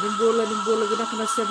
nimbola nimbola gina ko na siya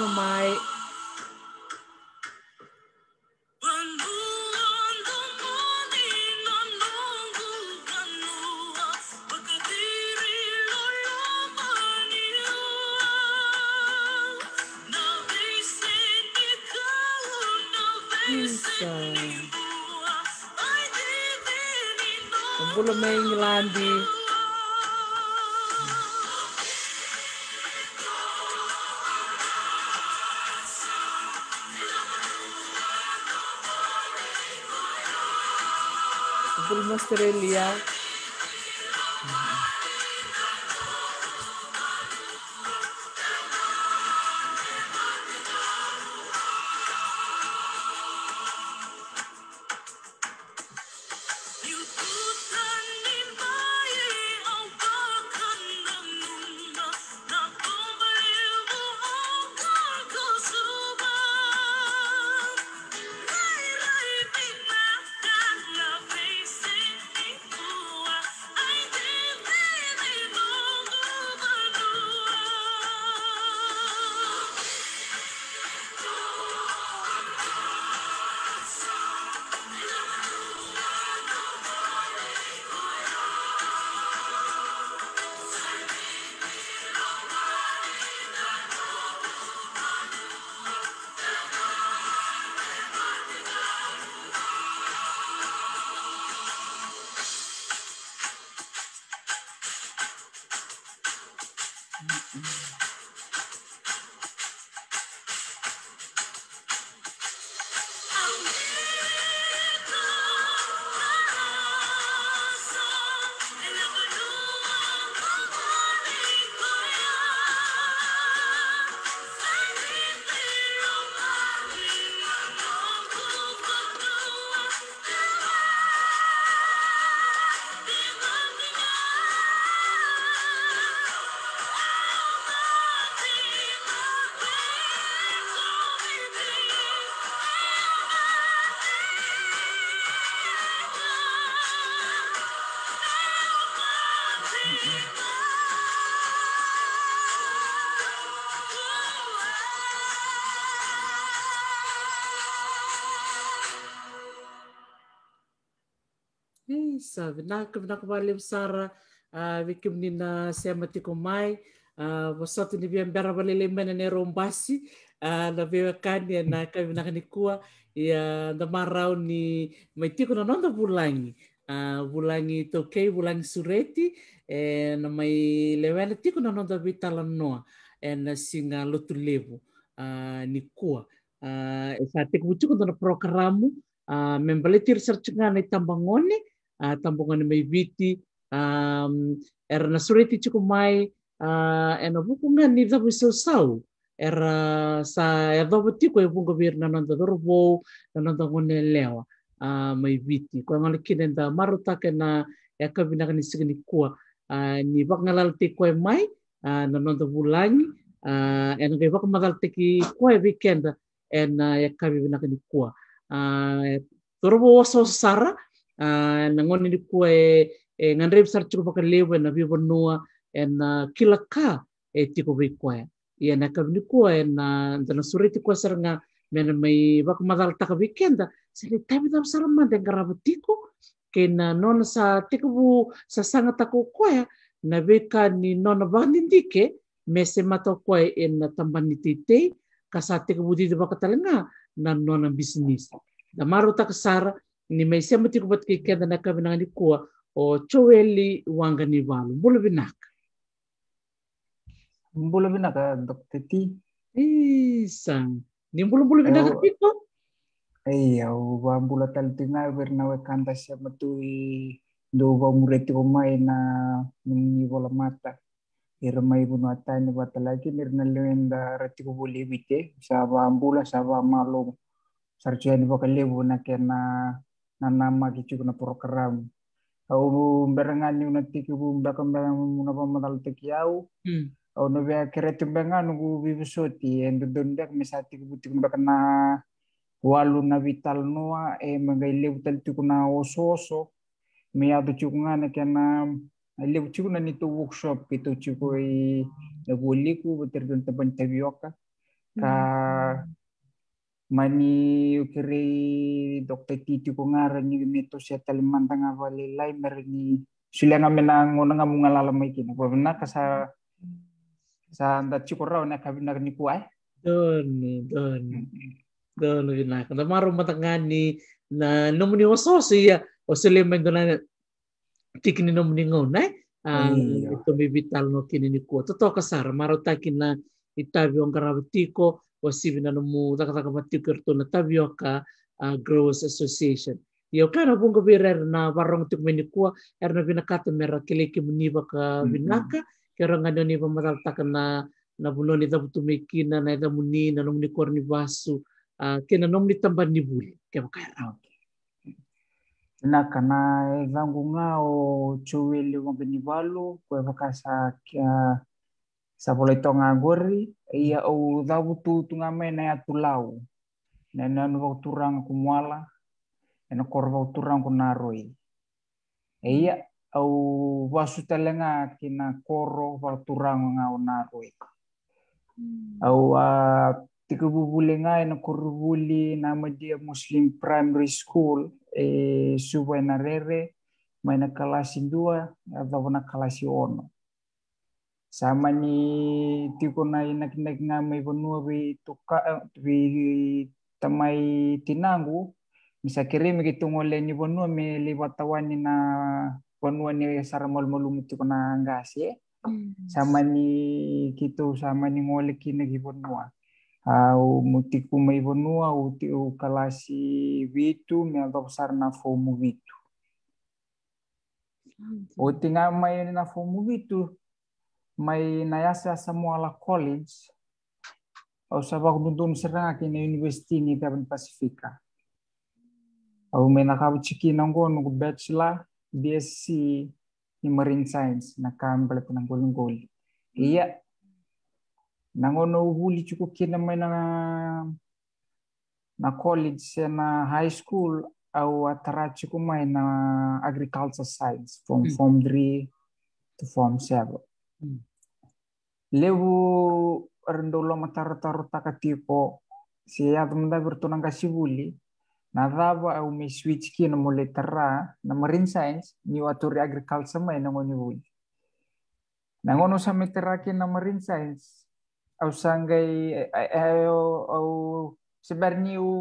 Mm-hmm. vinahaka vinakavale visara aveke ni siamatikomai bera viambera le mena ne rombasi laveakani ah, kania kavinakanikua ia ya, damarau ni maitiko nanonda bulangi ah, vulangi tokei bulangi sureti e na mai lewena tiko nanonda vitalanoa e eh, na singa lotulevu ah, ni kua e sa teko vutsiko dona programo membale tiri sarcingana i Ah, tampungan mai viti um er na sureti cukup mai uh, ena bukunga ni dabu sau sau er sa er do boti ko bu e governo non da dorbo na nanda ngone lewa uh, mai viti ko ngale kinenda maruta kena ya e kabina kan signi kuwa ni bangalal te ko mai ah, na nanda bulangi ena ke bak madal te ki ko e weekend ena ya kabina kan kuwa torbo so sara Ah, nangoni ni kua e e ah, nganrep sar chuku pakar lewe na vi nua e na kila ka e tiko vei kua e na ka ni kua e na dana sureti kua sar nga mena mai waka madal taka weekenda se le tabi dam sar ma tiko ke na nona sa tiko vu sa sanga tako kua na ka ni nona ndike, me se mata kua e na tambani tete ka sa tiko bu didi waka talenga na nona bisnis. da taka sara nimesema tiko ke kenda na o choweli wanga ni walu mbulu binaka mbulu binaka Dok teti isang ni mbulu mbulu vinaka tiko iya ba mbulu talitinga we kanda sema tui ndo uva mureti mai na ni bola mata Ira mai bunu atani lagi nirna lewenda retiko Sa ambula, mbula sava malum bokal bakalebu na kena nanama kichukuna program au mberengan ni unati kubu mbakam na pamatal tekiau au no bea kerete benga nugu bibusoti endu dondak misati kubu timbakana walu na vital noa e mangaile tiku tikuna ososo me adu chukuna na kana ile na ni workshop itu i e, na guliku beter dan tepan tabioka ka hmm mani ukiri dokter titi ko nga rani mito siya talimang tanga wali lai merini sila nga mena ngona nga munga lalamay kina ko na kasa sa anda chikora na kabinar eh? hmm, hmm. ni kuai Doni, doni, doni, na kada maro matangani na nomuni oso siya o sila men dona tikini nomuni ngona eh? ang ah, iya. ito vital no kini ni ko totoo kasara maro takin na itabi ang karawatiko wasibina mu takataka matikir tu na tabioka uh, growers association yo kana pun ko birer na warong tuk menikua er na binakata mera keleki muni baka mm-hmm. binaka kero ngano ni pamatal takana na bulo ni tumeki na ida muni na nom ni kor basu kena nomni ni tamba ni buli kaya makaira na kana eh, zangu ngao chuweli wangu ni walu kwa vakasa kia ah, sapole tonga gori ia o tu tunga mena ya tulau nena anu no turang kumuala ena korba turang kunaroi ia au wasu talenga kina koro turang nga unaroi hmm. au tiku bubuli nga ena kurubuli nama dia muslim primary school e eh, suba na rere maina kalasi dua atau na kalasi ono sama ni tikuna nak nak ngame vonu vi tuka vi eh, tamai tinangu misakiri mi kitungole ni vonu mi liwatawani na vonu ni saramol molum tikuna ngasi hmm. sama ni kitu sama ni ngole kina givonu au mutiku mai vonu au tiu kalasi vitu mi adopsar na fomu vitu o tinga mai na fomu vitu mai na yasa Samoala College au sava kudundum serangaki na university ni Tapan Pacifica. Au mai na kabu ciki bachelor BSc in marine science na kam pala pinanggoling goli. Iya nangono uhuli cukup kina mai na na college na high school au atarachi ko mai na agriculture science from form 3 hmm. to form 7. lebu rendolo mataru-taru takatipo si adum da virtunang kasibuli nadhava au mi switch ki na mole na marine science ni waturi agriculture mai nango ni wuli nangono sa metera na marine science au sangai au au sebenarnya u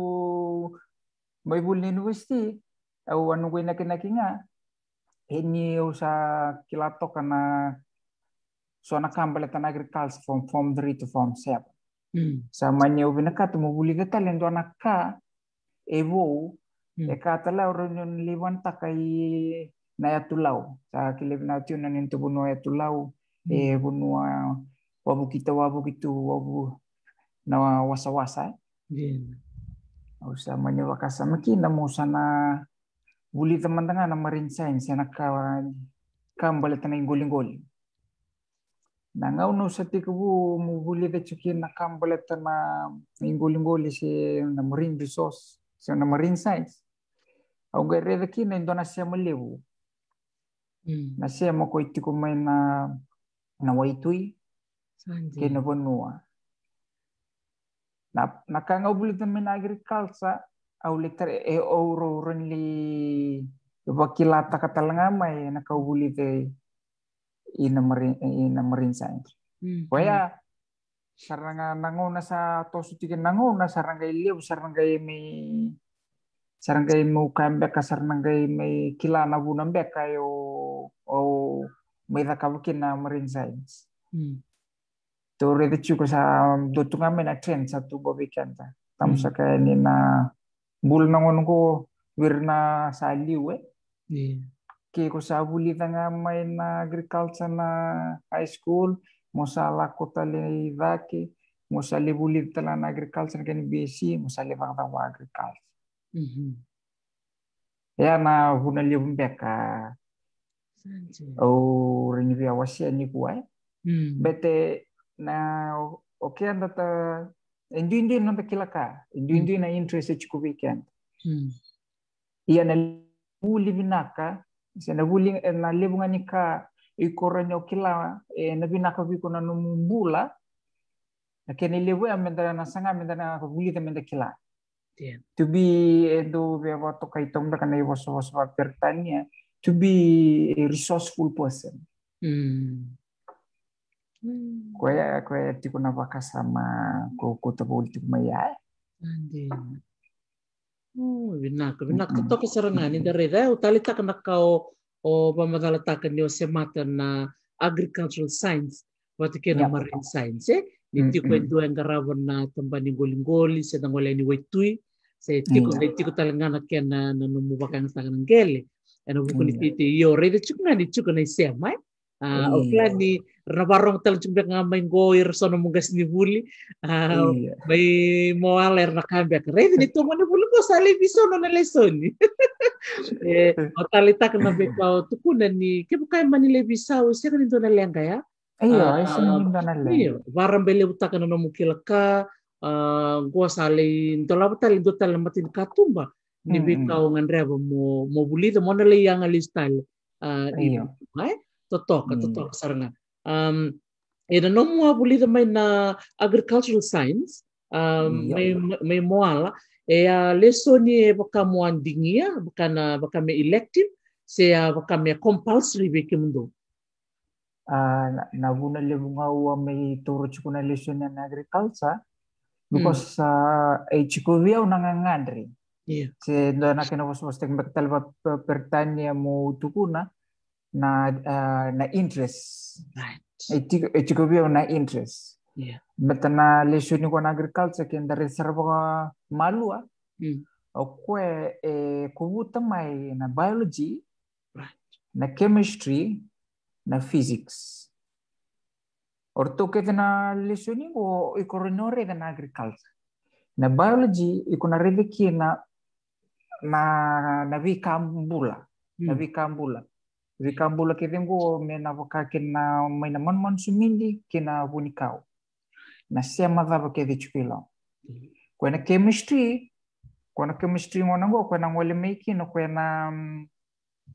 mai buli university au anu gina kinakinga ini usa kilato kana sona kambala tan kals form form 3 to form 7 mm. samanya ubina kata mubuliga talendo anakka evo mm. ekatala oron liwan takai nayatulau sa kilibna tiuna nintu bunu ayatulau mm. e bunu wabu kita wabu gitu wabu na wasa-wasa yeah. Iya. usamanya wakasa makina mo sana buli teman-teman na marin science anak ka kambala tan guling-guling nangaunu satikubu muguli de chuki nakambole tana ingulinguli si na marine resource si na marine science aunga rede ki na indonesia mulebu na sia mo na na waitui ke na bonua na na kanga buli de mena agriculture au lektar e ouro wakilata na kaubuli i namarin eh, i namarin sa mm. waya hmm. saranga nango na sa tosu tikin nango na sarangay liw sarangay may hmm. sarangay mo kambek ka sarangay may kilana bunang bek kayo o may dakabukin na marine science. Mm. To redetsu ko sa dutunga may na trend sa tubo weekenda. Tamo sa kaya ni na bul na ngon ko wir na sa liw eh. Yeah que cosabulidanga mai na agriculture na high school mosala kota le daki mosale bulir tala na agriculture kan BSc mosale vanga wa agriculture mhm na huna le bumbeka o renyu ya wasia ni mm. bete na oke anda ta indu indu nanda kilaka indu indu mm. e mm. na interest chiku weekend iya na ulivinaka Eh, eh, na wuli na lebungani ka ikoronyo kila e, na binaka kona no numumbula na kene lebu ya na sanga amenda na wuli ta menda kila to be edo eh, bewa to kai tomba kana iwo so so pertania to be a resourceful person mm. Mm. Kaya kaya tiko na sama ko ko tapo ultimo ya. Oh, binaka, binaka. Ito kasarangan, hindi rin. Eh, utalita ka na ka o, o pamatalatakan niyo sa mata na agricultural science, wati kaya na marine science. Eh? Hindi ko ito na tambaning guling-guli, sa nangwala ni Waitui, sa itiko, yeah. itiko talaga na kaya na nanumubakang sa kanang gele. Ano bukong yeah. iti iyo, rin ito nga, na isema. Eh? Uh, mm. ni rabarong tal jumbe ngamain goir sono mungas ah, iya. ni buli. Uh, bay moal er na kambek. ka. ni tu mani buli ko sali no na lesoni. eh, otalita talita ka na beka o tukuna ni kebukai mani lebi sao siya kanito na lenga ya. Iya, uh, isa na nindo na warang bele utaka no nomukila ka. Uh, ah, gua sali ntolapa tali ndota le matin katumba. Ni beka o ngandreva mo, mo mona le yang leyang alistali. Ah, iya. Uh, eh? toto hmm. ka sarana um ena no mua bulida mai na agricultural science um hmm, ya mai mai moala e a lesoni e baka mo andingia baka na baka me elective se a baka me compulsory be mundo. a na buna le bunga ua me toro chukuna lesoni na agriculture hmm. because e chiku e una unangangandri Yeah. Se do na kena vos vos tek baktal ba pertanya mo tukuna, na uh, eh, na interests echikopia na interest yeah. betana leshoni kona agriculture kenda reserva malua mm. okwe e kuvuta mai na biology right. na chemistry na physics orto ketena leshoni go ikoronore na agriculture na biology ikona redeki na na na vikambula mm. na vikambula Zika mbola kely ango menavaka kena maina na sy mindy kena voninkazo nasia mazavaka edy tsipelao na chemistry na chemistry ngonango na ngole meiki no mm, me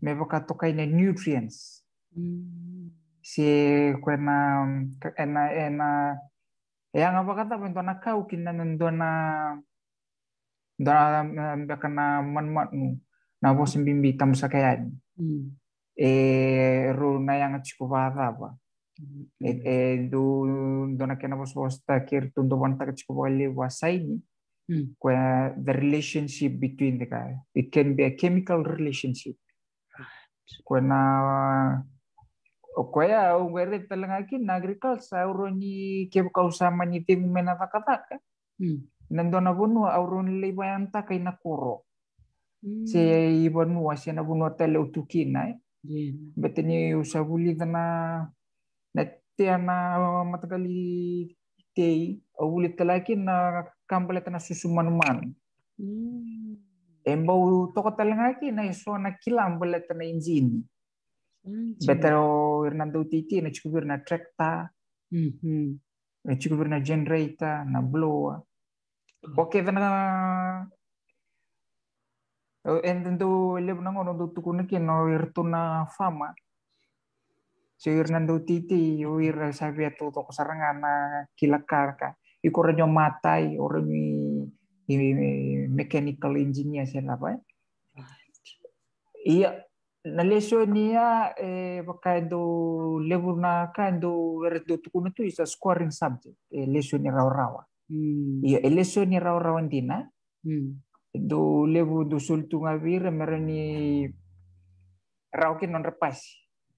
mevaka toka ine nutrients mm. si na mm, ena ena yang e apa kata na kau kina nendona ndona mbakana manmatmu na bo simbimbi tamsakayan mm. eh, runayang chikuvagava e, mm. e du dona kena was was ta kir tun do wanta chikuvali wasaini mm. where the relationship between the guy it can be a chemical relationship kuna kwaya ungere talaga kin agriculture auroni kebukau sama ni tingu mena takataka mm. nandona bunu auroni leibayanta kaina kuro se ibanu asena bunu tele utukina eh? Mba teny eo savoly vana na teana matakali tei, o wuli talaki na kambale tana susu manuman. Emba hmm. wu toko talanga ki na iso na kilam bale tana injin. Beta o irnando titi na chikubir na trekta, hmm. na chikubir na generator, na blower. Oh. Oke, vena Entendo lebnang ono do tukuna ken no na fama. So irnando titi yo ir sabia to to sarangana ah, kilakarka. Iko renyo matai ore mi mechanical engineer se la ya. Iya, leso nah, niya eh pakai do na ka do ir tukuna tu isa scoring subject. Eh leso ni rawa rawa. Hmm. Iya, leso eh, ni rawa rawa do levo do sul tunga vira merani rau ke non repas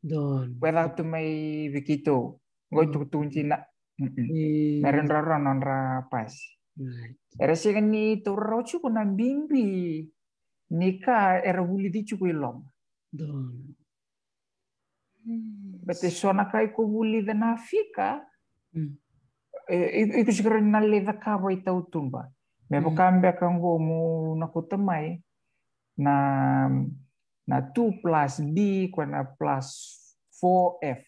don wela tu mai vikito go tu tunji na meren raro non repas era se ni tu rau kuna bimbi nika era wuli di chu ilom don bete sona kai ko wuli dena fika e e kusikra na leva kawa itau tumba Mepokambe hmm. kango mu mo na na 2 plus b na plus 4f.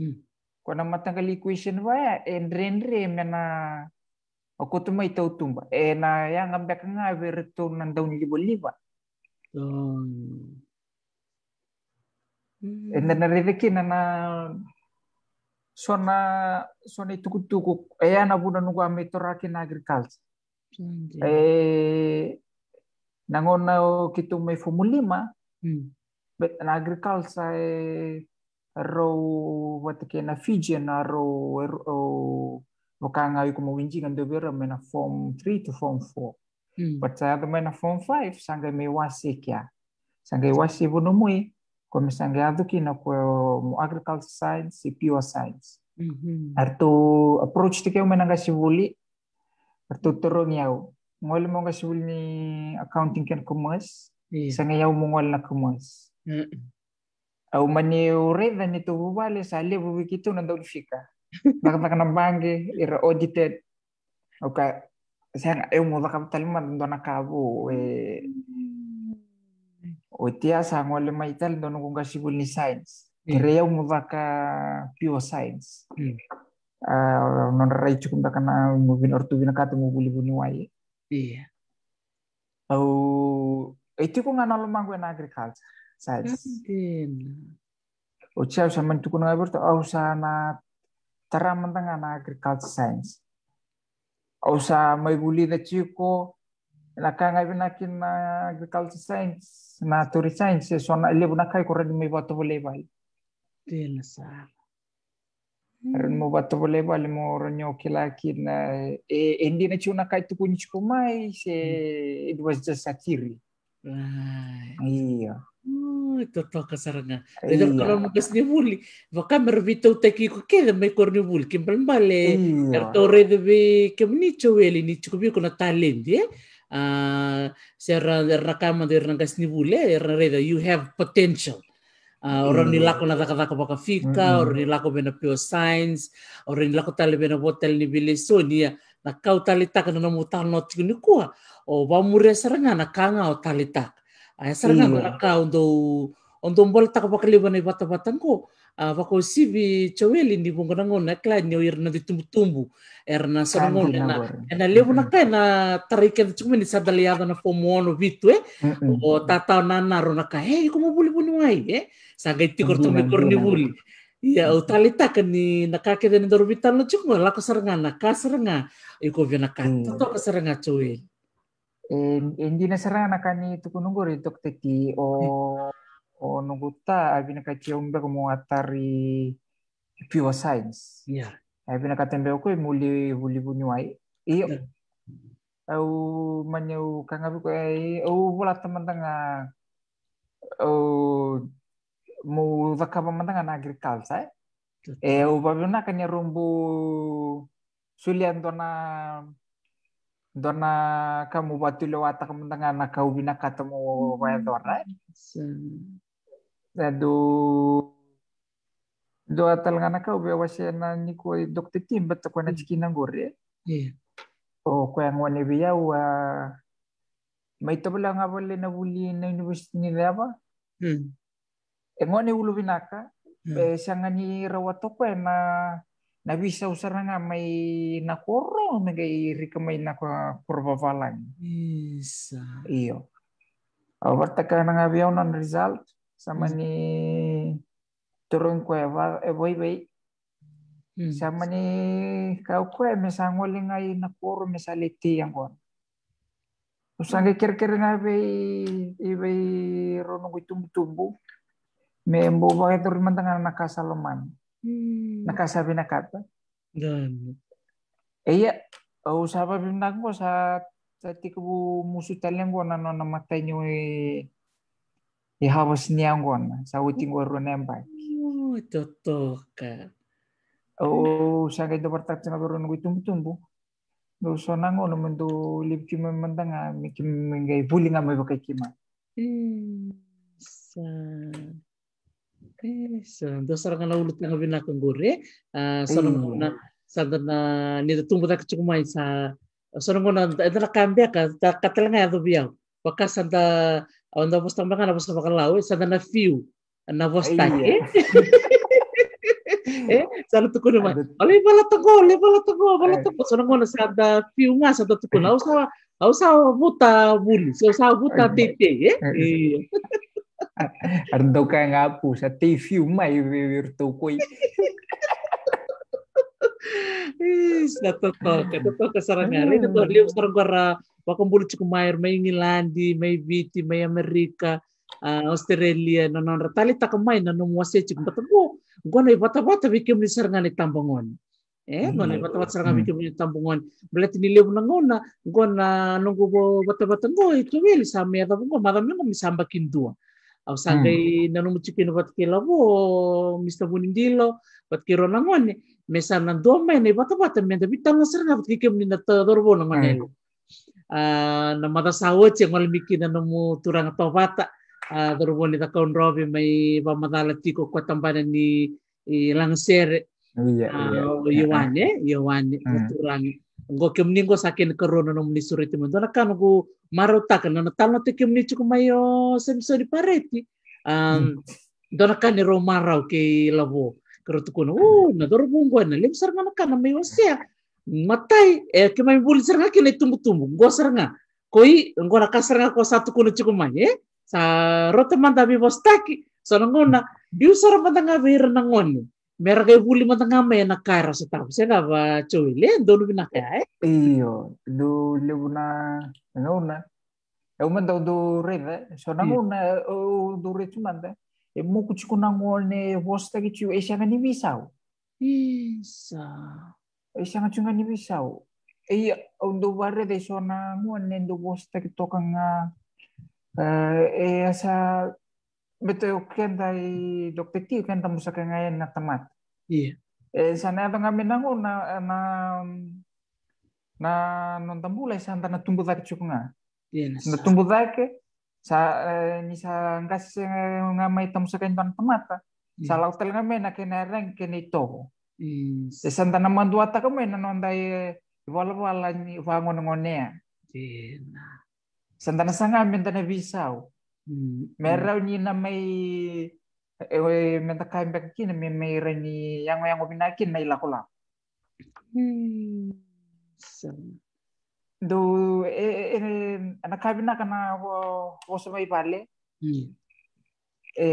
Hmm. Ya, e e ya e hmm. na matangkal equation en ren ren mena aku tu mai tau tumba. Eh na yang ambil kanga bertu nandaun libo liba. Hmm. Enda na rezeki na na sona sona itu kutu ku eh ya na bunda nunggu amitoraki na agriculture. Anjir. eh nangonao kitu may fumulima hmm. bet na agriculture eh, ro watike na Fiji na ro e, ro wakanga yuko mawinjinga ndio bera mena form 3 to form 4 mm. but sanga mena form 5 sanga me wasikya sanga wasi bunomwe kwa misanga aduki na kwa agriculture science si pure science mm -hmm. arto approach tike mena ngasivuli Artuturo niyaw. Ngol mo nga sul ni accounting kan commerce. Yeah. Sa ngayaw mo ngol na commerce. Mm. Au maniure dan itu wale sale buwi na nandaw fika. Nakataka ng bangge, ira audited. Okay. Saya eu mo baka talman do nakabo eh Oitia sa ngol maital do ngunga sibul ni science. Reyaw mo baka pure science. Mm. Eh, non rai kana takana mubin ortu bina kata buli buni wai iya au itu ku ngana mangguin na agriculture science ucap sama itu ku ngabur tu au sana teram mentang na agriculture science au sa mai buli da chiko na kanga na agriculture science na turis science so na buna kai korani mai batu boleh Tidak salah. Aron mo mm. bato bole bale mo ronyo kilaki na e hindi na chuna kai tu kunyi kumai se mm. it was just satiri. Right. Iya. Oh, itu to kasaranga. Dito yeah. kalau mo kas ni muli. Baka merbito teki ko kaya may kor ni muli. Kimbal male. Ertore de be kem ni choweli ni chukubi ko na talendi eh. Uh, ah, Sera er rakaman de rangas ni muli. Erna eh? er reda you have potential. Uh, ah, orongi lako na paka fika mm. orang iya. lako mena pure science orang lako tali mena botel ni beli so nia na kau tale taka na namu tano tiku ni kua o oh, vamuria kanga o tale taka a ah, sarangana mm. na kau ndo ondo mbola taka pakaliwa na i ko uh, ah, wako sivi choweli ndi bunga na ngona kla nyo irna na ditumbu tumbu er na ngona na na levo na kai na tarike de chukmeni sadali ada ya na fomo ono vitu eh o tata na na ro na kai hey komo buli buni wai eh sanga iti korto me korni buli Iya, o talita ka ni nakake de ndoro vital no chukmo lako saranga na ka saranga i ko vena ka toto ka saranga choweli. Eh, hindi na saranga na kani ni tukunungori o oh nunggu ta abi naka ciumbe kumu atari pure science ya yeah. abi naka tembe muli bunyai wuni wai iya. menyu iya. au aku eh kanga biku teman tengah au mau vaka paman tanga na agrikal sai e rumbu sulian dona dona kamu batu lewata kamu tanga na kau bina katamu dona hmm do do atalganaka ube awasena niko dokte timba na chikina ngore yeah. o kwa ngone biya wa maitobla nga bolle na buli na university ni daba mm. engone ulu binaka mm. be eh, sangani rawato kwa na na bisa usara nga may nakoro nagay rikamay na kurvavalan isa iyo Awarta ka na nga biyaw ng result. samani turun kue va eh, voy mm. samani kau kue mesang y ai na kuru mesaliti yang kon usang ker ker na vei i rono tumbu me mbo va turun mantangan na casa loman mm. na casa binakata E pues. ya binakko sa sa tikubu musutalenggo na no na nyo いはぼしにゃんごんな、さうちんごるねんばい。ちょっとか。Oh, sakit itu pertanyaan turun gue tumbuh-tumbuh. Do so nango naman do lip kim mantang nga mikim ngay buli nga may bakay kima. Sa so do sarang nga ulot nga binakong gore. So na sa na nito tumbo tak kachukumay sa so nango na ito na kambya ka katal nga ito biyaw. Baka sa Ao andávamos tão tambahkan, aku tão bacana lawe, sana na fio, na vostagem. Eh, sana tuku naman. Alay, wala to ko, alay, wala to ko, wala to ko. So, ada sa da piu nga, sa da tuku na, usawa, buta bulu, usawa buta tete, eh? Ardo ka nga po, sa tefiu may virtu ko, eh. Is, natutok, natutok ka sarang nga. Ito, liyong sarang para Pakumbulu Chikumayer, may Ingilandi, may Viti, may Amerika, eh, Australia, nanon ratali takamay, nanon mwasya oh, chikumbatabu. Gwana ibata-bata bikim ni tambangon. Eh, gwana ibata-bata hmm. sarangani hmm. bikim ni tambangon. Balati niliw na ngona, gwana nunggu bata-bata ngo, ituwil, sami yata bungo, madami ngo misamba dua Au sangay hmm. nanon muchikin bat kila bo, mista bunindilo, bat kiro na ngone. Mesa nandoma, ibata-bata, menda bitang na bat ni na Ah, namata sawoche ngol mikina nomu turang topata doro woli ta kon robe mai ba matala tiko ko tambana iya, ah, iya. eh? hmm. ni langsere iya yowane yowane turang ngo kemni ngo saken korona nomu ni surete mo dona kan ngo marota kan na talo te kemni mayo semso di pareti dona hmm. kan ni romarau ke lavo kerutukun uh na doro bungo na lemsar mana kan mai wasia matai e eh, ke mai buli seranga ke nei tumbu tumbu go koi ngo na kasaranga ko satu kuno cukup mai e sa rota manda bi bostaki so ngona biu sara mandanga ver na ngoni mera ke buli mandanga me na kara so tapu se ba choi le do lu bina eh. iyo lu le buna ngona eu manda do reva so iya. na ngona o do re tu manda e moku cukup na ngone e Isa. Isangatsungani Bisau. Ia untuk bare de zona nguen endo bostek tokanga eh esa beto yokken dai dokteti kan tamu sakanga na tamat. Iya. Eh sana tanga menangu na na na non tambula santa iya, na tumbu dak chukunga. Iya. Na tumbu dak sa eh, ni sa ngas ngamai tamu sakanga tamat. Sa iya. lautel ngamen akena reng kenito. Mm. Sesan tanam mandu ata ko mena non dai volvo e, ala ni vangon ngone. sanga menta na visau. Mm. Merau mm. ni mai e menta kai mbek kin me mai reni yang yang opina kin mai lakola. Mm. So. Do e e, e na kai bina pale. Mm. E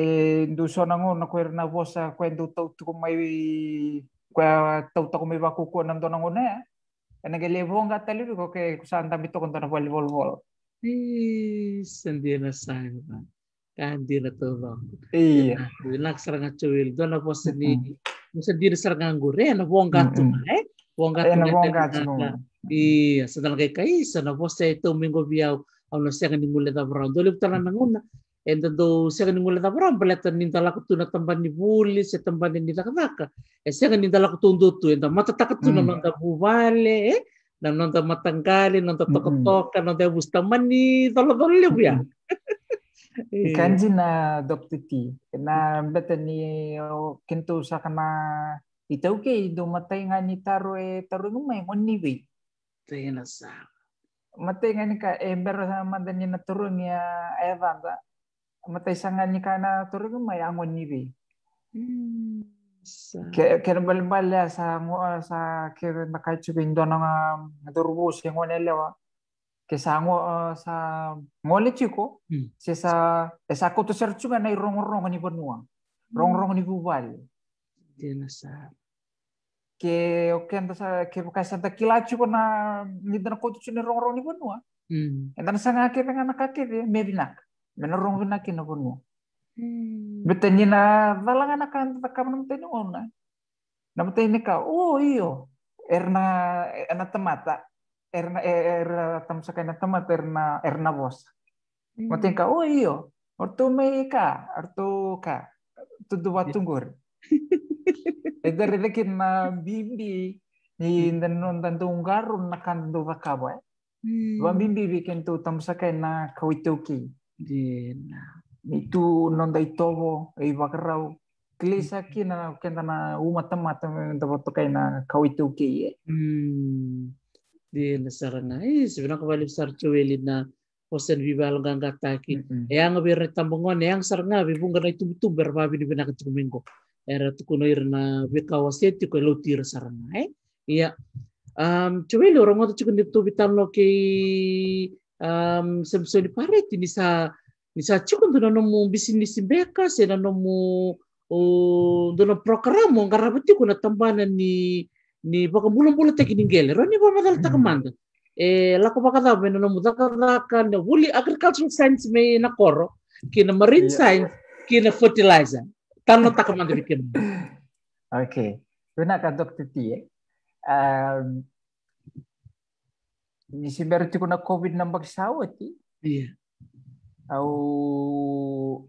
ndu sona ngona ko erna vosa ko ndu mai tau-tau me ba kuku nam tonang one ena ke levo nga tali ko ke kusanta bito kon tona volleyball ball sendiri na sayo ba kandi na to ba iya bilang sarang cuil do na po sini sendiri sarang gure mm. iya, na wong gatu eh wong gatu na wong gatu iya sadal kay kai, sa na po sa ito minggo biyaw ang nasa ng mula ta brown do liptalan nguna entando sega ningula tapuram peleta nintala kutuna na ni buli se tamban ni lakataka e sega nintala kutundu tu enta mata takatuna mm. nonta buvale e na nonta matangkali nonta tokotoka nonta bus tamani tolo tolo lebu ya kanji na e. ti, na beta ni kento sakana itau ke do matai ngani taro e taro e ngumai ngoni be tena e, sa matai ngani ka embera sama dan ni naturung ya evanda mata sa nga ni kana turong may angon ni bi. Kaya balbal ya sa hmm, ngua sa kaya makaychubing dona nga durbus yung ngon elewa. Kaya sa ngua sa ngole chiko, si sa sa kuto serchuga na irong rong ni bunua, rong rong ni gubal. Dina sa ke oken ta sa ke buka sa ta kila chu na ni dana kotu chu ni rong rong ni bunua. sa menorong hmm. na kino kuno betanya na valangan akan takam nam tenu ona nam tenu ka oh iyo erna erna temata erna e, Erna tam sakai tamata, erna erna bos hmm. matin ka oh iyo ortu meka, ortu ka tu dua tunggur edar lekin na bibi ni ndan hmm. ndan tunggar nakan dua kabo, Wa bimbi bikin tu tam sakai na kawitoki. Gena. Itu nonda tobo e bakarau. Klesa mm. kina kenda na uma tama tama tabato boto na kawitu ke ye. Mm. Di nasarana e sebenarnya kawali sar ceweli na posen bibal gangga taki. Yang bi retambongon yang sarnga bi bungga na itu betul berbabi di benak itu minggo. Era tukuno na bi kawaseti ko lotir sarana e. Iya. Um, ceweli orang ngotot cukun di tu lo um, semisoani pareti ny sa ny sa tsiko ndona mo bisinisy mbeka sy ya, nanao oh, mo ndona programa oh, ngaraba tiko natambana ni ni bakabulan-bula tekiningele ro ni vamadala takamanda hmm. e eh, lako bakada me nanao mudakadaka na wuli agricultural science me na koro kina marine iya. science kina fertilizer tano takamanda bikin Oke, okay. Luna kan dokter Um, Disimber ti ko na COVID na magsawat eh. Yeah. Au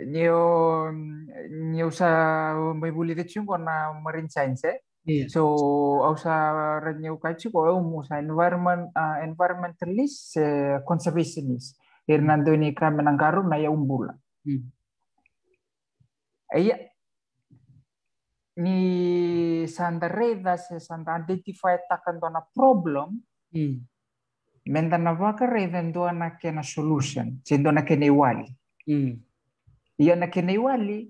niyo niyo sa may bulitit yung ko na marine science eh. Yeah. So au sa renew kachi ko mo sa environment uh, ah, environmentalist uh, eh, conservationist. Hernando ni kami ng karon na yung bula. Mm. Ay, ni sandaredas sandarredas and identify takan na problem mm. men dana waka reven dona kena solution sin dona kena iwali mm. ia na kena iwali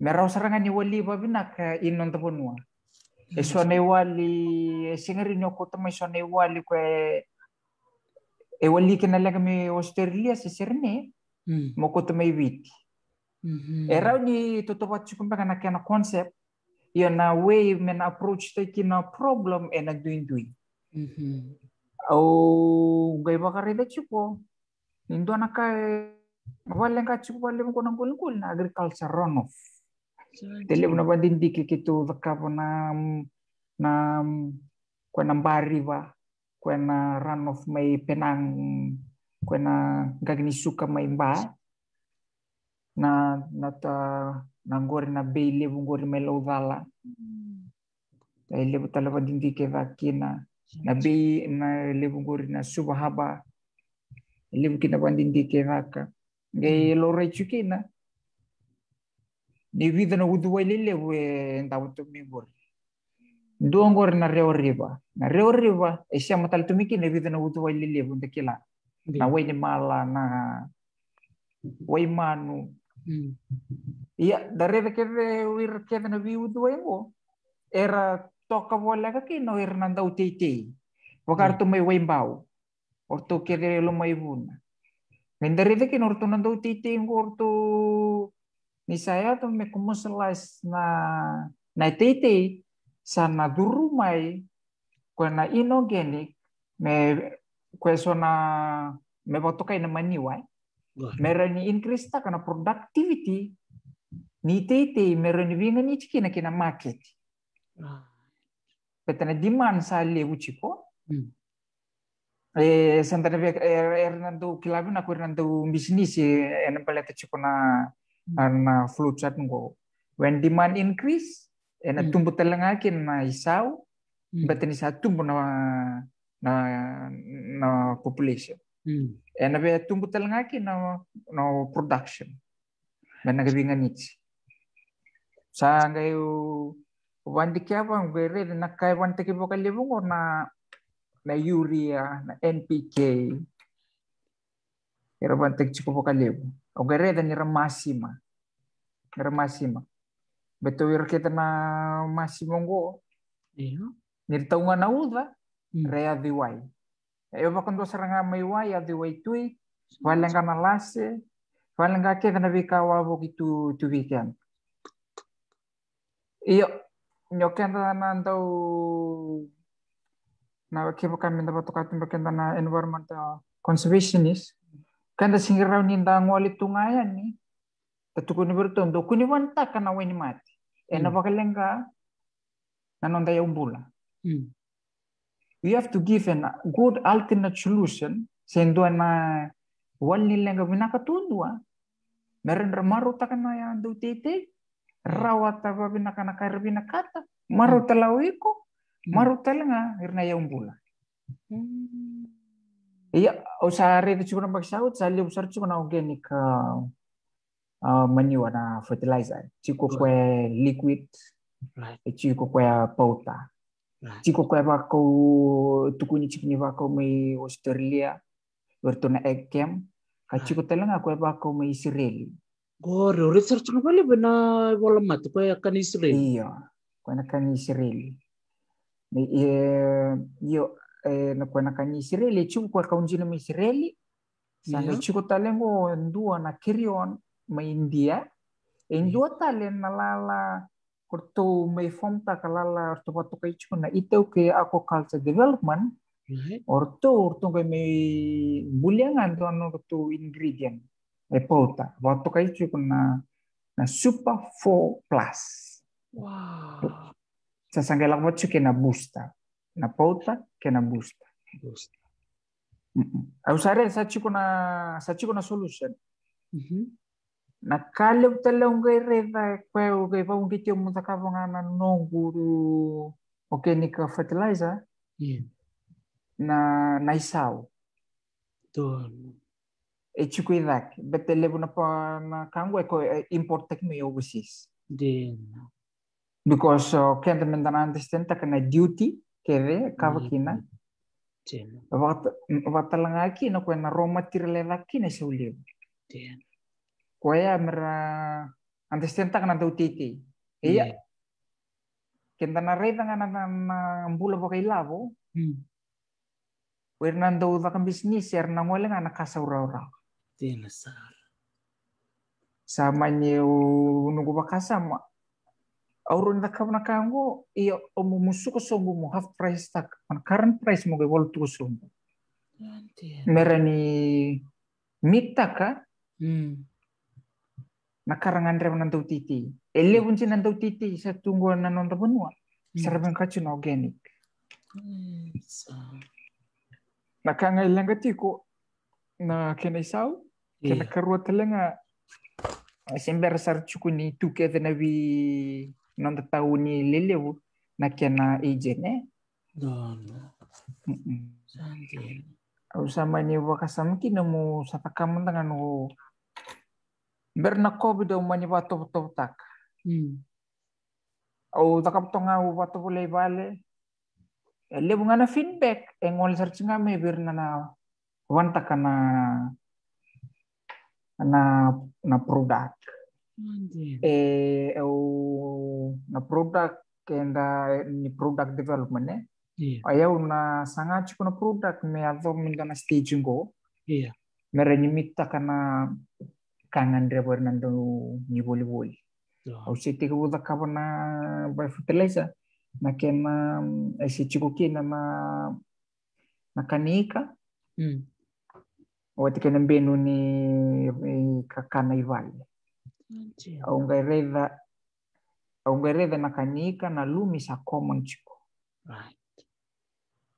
merau sarangan ba babina ka inon e mm. eso na iwali singeri nyoko tama eso na e wali iwali kena laga me Australia siserne mm. moko tama ibiti mm -hmm. erau ni totobatsukumbaka na kena concept ya na way men approach taking a problem and doing doing. Mm-hmm. Au oh, gay bakarida chipo. Indo anakai waleng ka chipo waleng ko nang kulkul na agriculture runoff. Tele una bandin diki kitu vakapo na na kwa nambari ba kwa na runoff may penang kwa na may ba na nata na gori na bei beilevu gori melau vala levu mm. talava dindike vakina na bei na levu gori na suva haba levu kina vandindike vaka gai mm. lora kina ni vida na uduwa ilelevu e mingori ndo ngori na reo riva na reo riva e siamo taltumiki na vida na uduwa levu ndekila na wai ni mala na waimanu manu Ia darere kere wir kere na viu duengo era toka bola ka no er nanda utete. Wakar tu mai bau, Orto kere lo mai buna. Mendarere ke norto nanda utete orto ni saya tu me mau selas na na tete sana duru mai kona inogenic me na me botoka ina maniwai ni increase ta kana productivity ni meron ni winga ni chiki na kina market ah. petana demand sa le ko hmm. eh santana be ernando kilabu na kurnando business e, en paleta chiko na hmm. na flow chart ngo when demand increase ena hmm. tumbu telengakin na isau betani tumbu na na na population Hmm. Ena tumbu ngaki na na production. Bana sa Sanga yu wandi kia bang bere na kai wan teki boka lebungo na na urea na NPK. Era wan teki chiku boka lebu. O gere da ni ramasima. Ramasima. Beto wir kita na masimongo. Iyo. Nirtaunga na uda. Hmm. Rea diwai. Eu vou quando ser ngam meu ai de way to i, vale ngam alase, vale ngam ke na vi tu tu vi ken. E eu nyo ken da na do na ke vo kam na vo environmental conservationist. Ken da singir ra ni da ngoli tu ngai an ni. Ta tu ko ni berto ndo wan ta kana we ni mate. E na ya um We have to give a good alternate solution sendoa na walni lenga vinaka tundua merendra maruta kana ya ndu tete rawata va vinaka na kar kata maro talawiko maro talanga irna ya umbula hmm. Iya, usare itu cuma pakai sahut, saya lihat usare cuma organik uh, uh, manure na fertilizer, chiko kue liquid, chiko kue pauta. Siku koe wākau tukuni chikini wako mai Australia, na ekem, ka chiku talanga koe mai Israel Gore, research tsara tsara wale wena wala matu koe kan Israel Iya, kan Israel Israeli. yo na koe akan Israeli, chiku kwa kaunji na Israel sana chiku talengo ndua na kirion mai India, e ndua talen na lala Korto mai ta kalala orto watu kai chuna ito ke ako culture development orto orto kai mai buliangan to ano to ingredient e pauta watu kai chuna na super four plus wow sa sangela wachu na busta na pauta ke na busta busta au sare sa chuna sa chuna solution mm-hmm. na nakalev talaunga ireva kwe uga vaungi teo mutakavagana noguru organic fertilizer yeah. na na isao to e chiku idak betelevu na pa na kangu e eh, ko eh, import tak me overseas then because uh, kenda mendana understand tak na duty keve kavakina mm. Vata, vata langaki na kwe na raw material evaki na se ulevu. Yeah. Quella antes tentak kan utiti. Iya. iya. Kenta kan hmm. na reta nga na bula po kay labo. Hmm. na nandaw ta kang bisnis, yar nang wala nga nakasauraw-raw. Tinasar. Sama niyo nungo ba kasama. Aurun na ka na kango, iyo umumusok sombu mu half price tak. Ang current price mo kay wala tuso mo. Meron nakaranganre nanto titi elle hmm. bunci nanto titi sa tunggu nanonto benua serben hmm. kacun organik hmm, nakanga ilanga tiko na kena isau eh. kena karua telenga sember sar cukuni tuke tena wi nonto tau ni lelewu nakena ijene eh? Au sama ni wakasam mungkin nemu satu kamu dengan berna kobi do mani wato to tak au hmm. takap to nga wato bole bale le bunga na feedback engol search nga me berna na wan takana na na product eh au e, e na product kenda ni product development ne yeah. ayaw na sanga chiko na product me adom minda na staging go yeah mere kanganria poder nandu nivoli voi ausi tiga uda kavana by fertilizer na kena ese kina na na kanika mm. watikena benu ni kakana ivale aungereza aungereza na kanika na lumi sa common chiko right.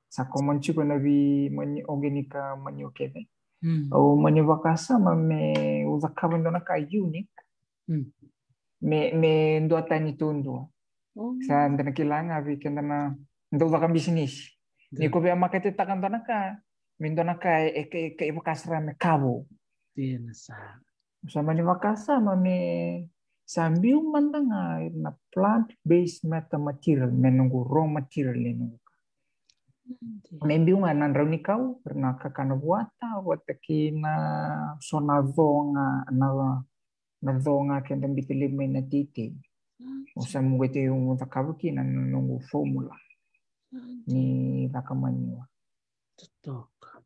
sa common chiko na vi mani organika mani okeve okay, mani hmm. يبقى ma me uzakaba ndona ka unique hmm. me me ndo atani tundo oh. sa ndana kilanga vi na ndo uzaka bisnis ni ko be ya makete takan ndona ka me ndona ka e ke e, ke ibaka me kabo sa sama ni ma me sambil mandanga na plant based material menunggu raw material menunggu Maybe unandrao nikau na kakanavoata wataki na so navonga na navonga kenda bitele mena titi. Mm-hmm. Usa mwete yung takavuki na nungu formula ni mm-hmm. takamanyua. Tutoka.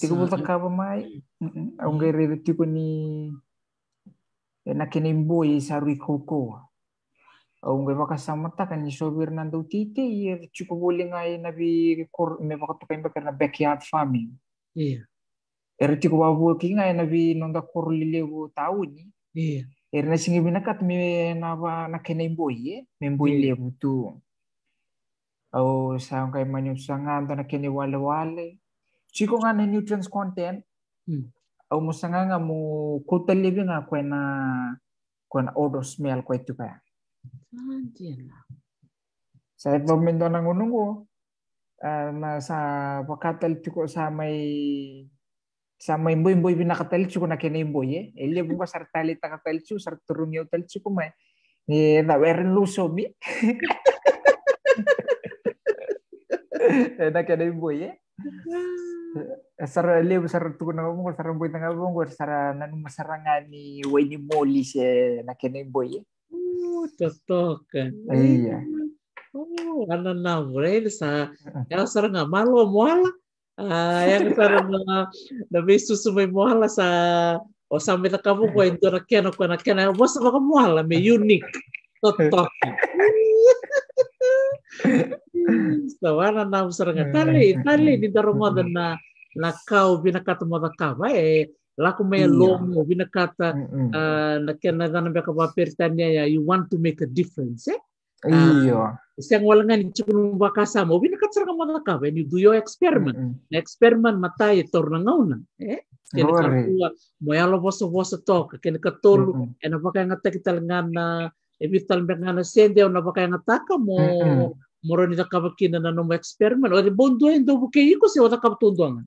Tiko po takava mai mm-hmm. ang gerere tiko ni na kenimbo isaru ikokoa. mefakasa mata kan sobir nandu titi ir iya. cukup boleh ngai nabi kur mefakat pakai pakai na backyard farming. Iya. Er tiku babu kinga nabi nonda kur lelewu tahu ni. Iya. Er na singi binakat me na ba na kena boy memboi eh. iya. lewu tu. Au sang wale wale. nutrients content. Mm. Au musanga ngamu kutal lebi ngakwe ena kwen ah, odor smell kwe tu kaya. Saan din lang? Sa Edmond ng unong ko. Uh, na sa pakatalti ko sa may sa may boy boy binakatalti ko na kinayboy eh. Ele buka sartali takatalti ko sarturunyo talti ko may ni na werin luso bi. na kinayboy eh. eh. Sara ele sara tu na mo sara boy na mo sara nanu masaranga ni Wayne Molly na kinayboy eh. cocokan. Iya. Oh, anak namre sa ya sering nggak malo moala. Ah, yang sering na nabi susu sumay moala sa o oh, sampai tak kamu kau itu nak kena kau na kena bos apa kamu moala me unique. Tostokan. Sawana nam sar nga tali tali di daromodan na bina kata mata kau eh laku me iya. lomo wina kata eh, na kena gana be ya you want to make a difference eh iyo ah, Siang wala nga ni chukulu bakasa wina kata sarang mga kawe you do your experiment na experiment matay torna ngauna eh kena kakua mo yalo voso voso toka kena katolu ena baka nga takital nga na evital be nga sende ona baka nga taka mo moro ni takabakina na nomo experiment o de bondo endo buke iko se o takabtunduanga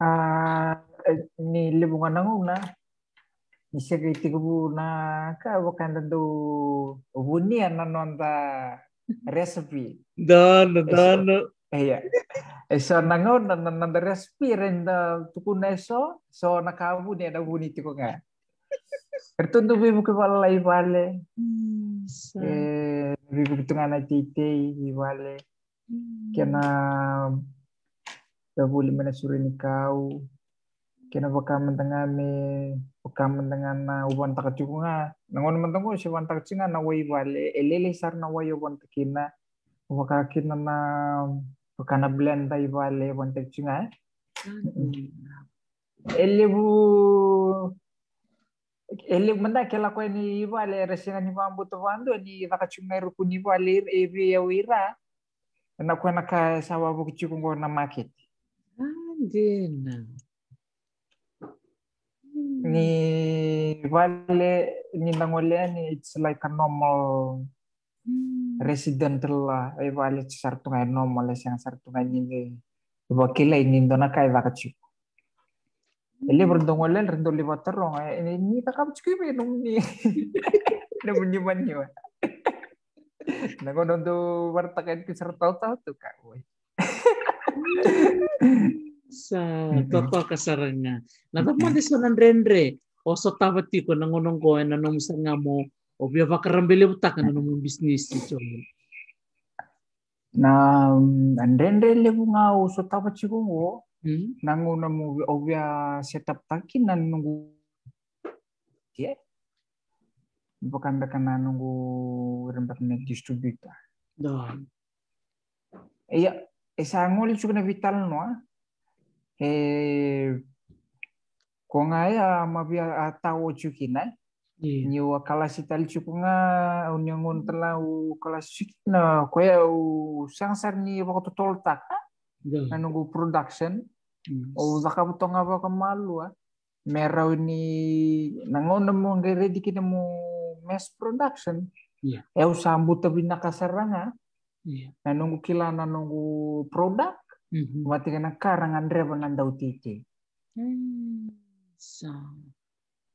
ah ni lebungan nangung na ni sekiti kubu na ka bukan tentu bunian na nonta recipe dan dan iya eso nangon na nanda recipe renda tukuna eso so nakabu ni ada buni tiko nga Tertentu bibu hmm, ke balai bale. Eh, bibu tengah titi bale. Hmm. Kena boleh mana suruh ni kau kina baka mentengani baka na uban na nangon mentengu si tak cinga na wai wale elele sar na wai uban takina baka kina na baka na blenda i wale uban cinga elebu eh. hmm. ele manda kela ko ni bale resinga ni bambu to bando ni takachunga ruku ni bale ebi yawira na ko na ka sawa bukichikungo na Ah, dina ni vale ni nangole ni it's like a normal mm. la lah e vale ci ngai normal e eh, sang ngai ni ni vakila ni ndona kai va hmm. ele berdongolen e le tarro ngai eh. ni ta ka num ni ne bunyi banyi wa na gondo do vartakan ki sartu tau tu ka sa Na kasarangan. Natamante sa nanrendre, o sa tawati ko nangunong ko, nanong sa nga mo, o biya bakarambili buta ka nanong mong business dito. Na um, nanrendre lebu nga o sa tawati ko mo, hmm? ngono mo, o biya setup takin nanong yeah. Bukan dekan nanunggu rembak nek distributor. Dah. Iya, esangol eh, suka na vital no. Ah e eh, konga ya ah, mabia atau ah, cukina yeah. ni wa kalasi tali cukunga unyangun mm. u kalasi cukina koya u sangsar ni waktu toltak tolta, ah? nunggu production yes. Mm. o zakab tonga ba kamalu merau ni nangon mo ready kita mo mass production yeah. u sambu tapi nakasaranga yeah. nanunggu kila nanunggu produk Mm-hmm. Mati kena karagna Andre pun dao ty hmm, So, Zany.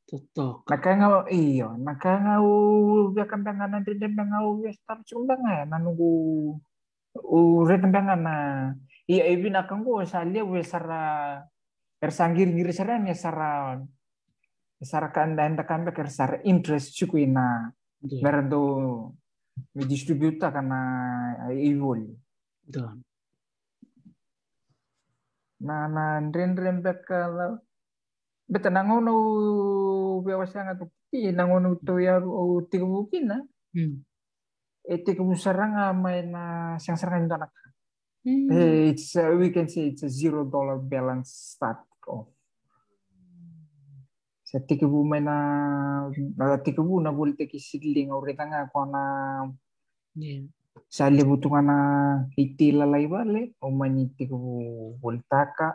Totoo. Nakangao iyo, nakangao biakambanganan din dembangao westar sumbangan ya, nanunggu ure na Iya ibin akang go salia we sara ersanggir ngiri sara ni sara sara kandan takan ker sara interest cukuina. Yeah. Berando me distributa kana evil nanandren ren bakala beta nangono bewasanga to na nangono to ya o ti mungkin hmm. e na e ti saranga maina siang saranga itu anak hmm. it's uh, we can say it's a zero dollar balance start off sa tikebu maina na tikebu na bulte ki sidling o retanga kona yeah salibutungana itilalaiwale bu voltaka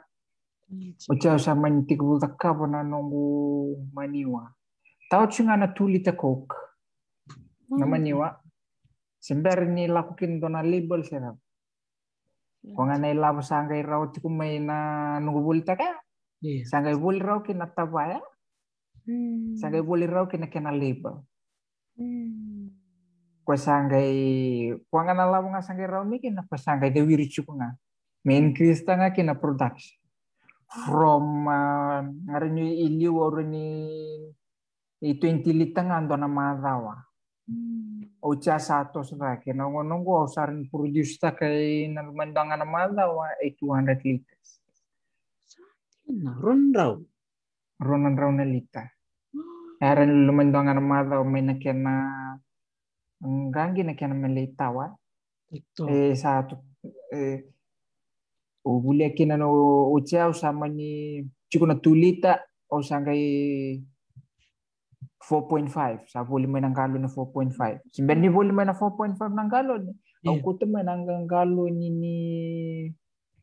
ocha osamanitikubu voltaka ponanongu maniwa taochungana tulitakok mm. na maniwa semberni lakukin dona label serap kongana ilabo sanggai rautiku na nungu voltaka sanggai bol rau kina tabaya mm. sanggai bol rau kina kena label mm kuasangai kuangan alamu ngasangai raumi kina kuasangai de wirichukunga main hmm. krista kristanga kina production from uh, ngarani ili ni i 20 litang na madawa hmm. Ocha satu ngo kena ngonongku ausarin produce ta kai nalumandangan madawa 800 liters. Rondrau. Rondrau nelita. Eran lumandangan madawa nakena ngangina kena meleitawa e sa tu eh, o bulia kina no o chea o sama ni chikuna tulita o sangai 4.5 sa volume ng galo na 4.5 simben ni volume na 4.5 ng galo ni yeah. ang kuto man ang galo ni ni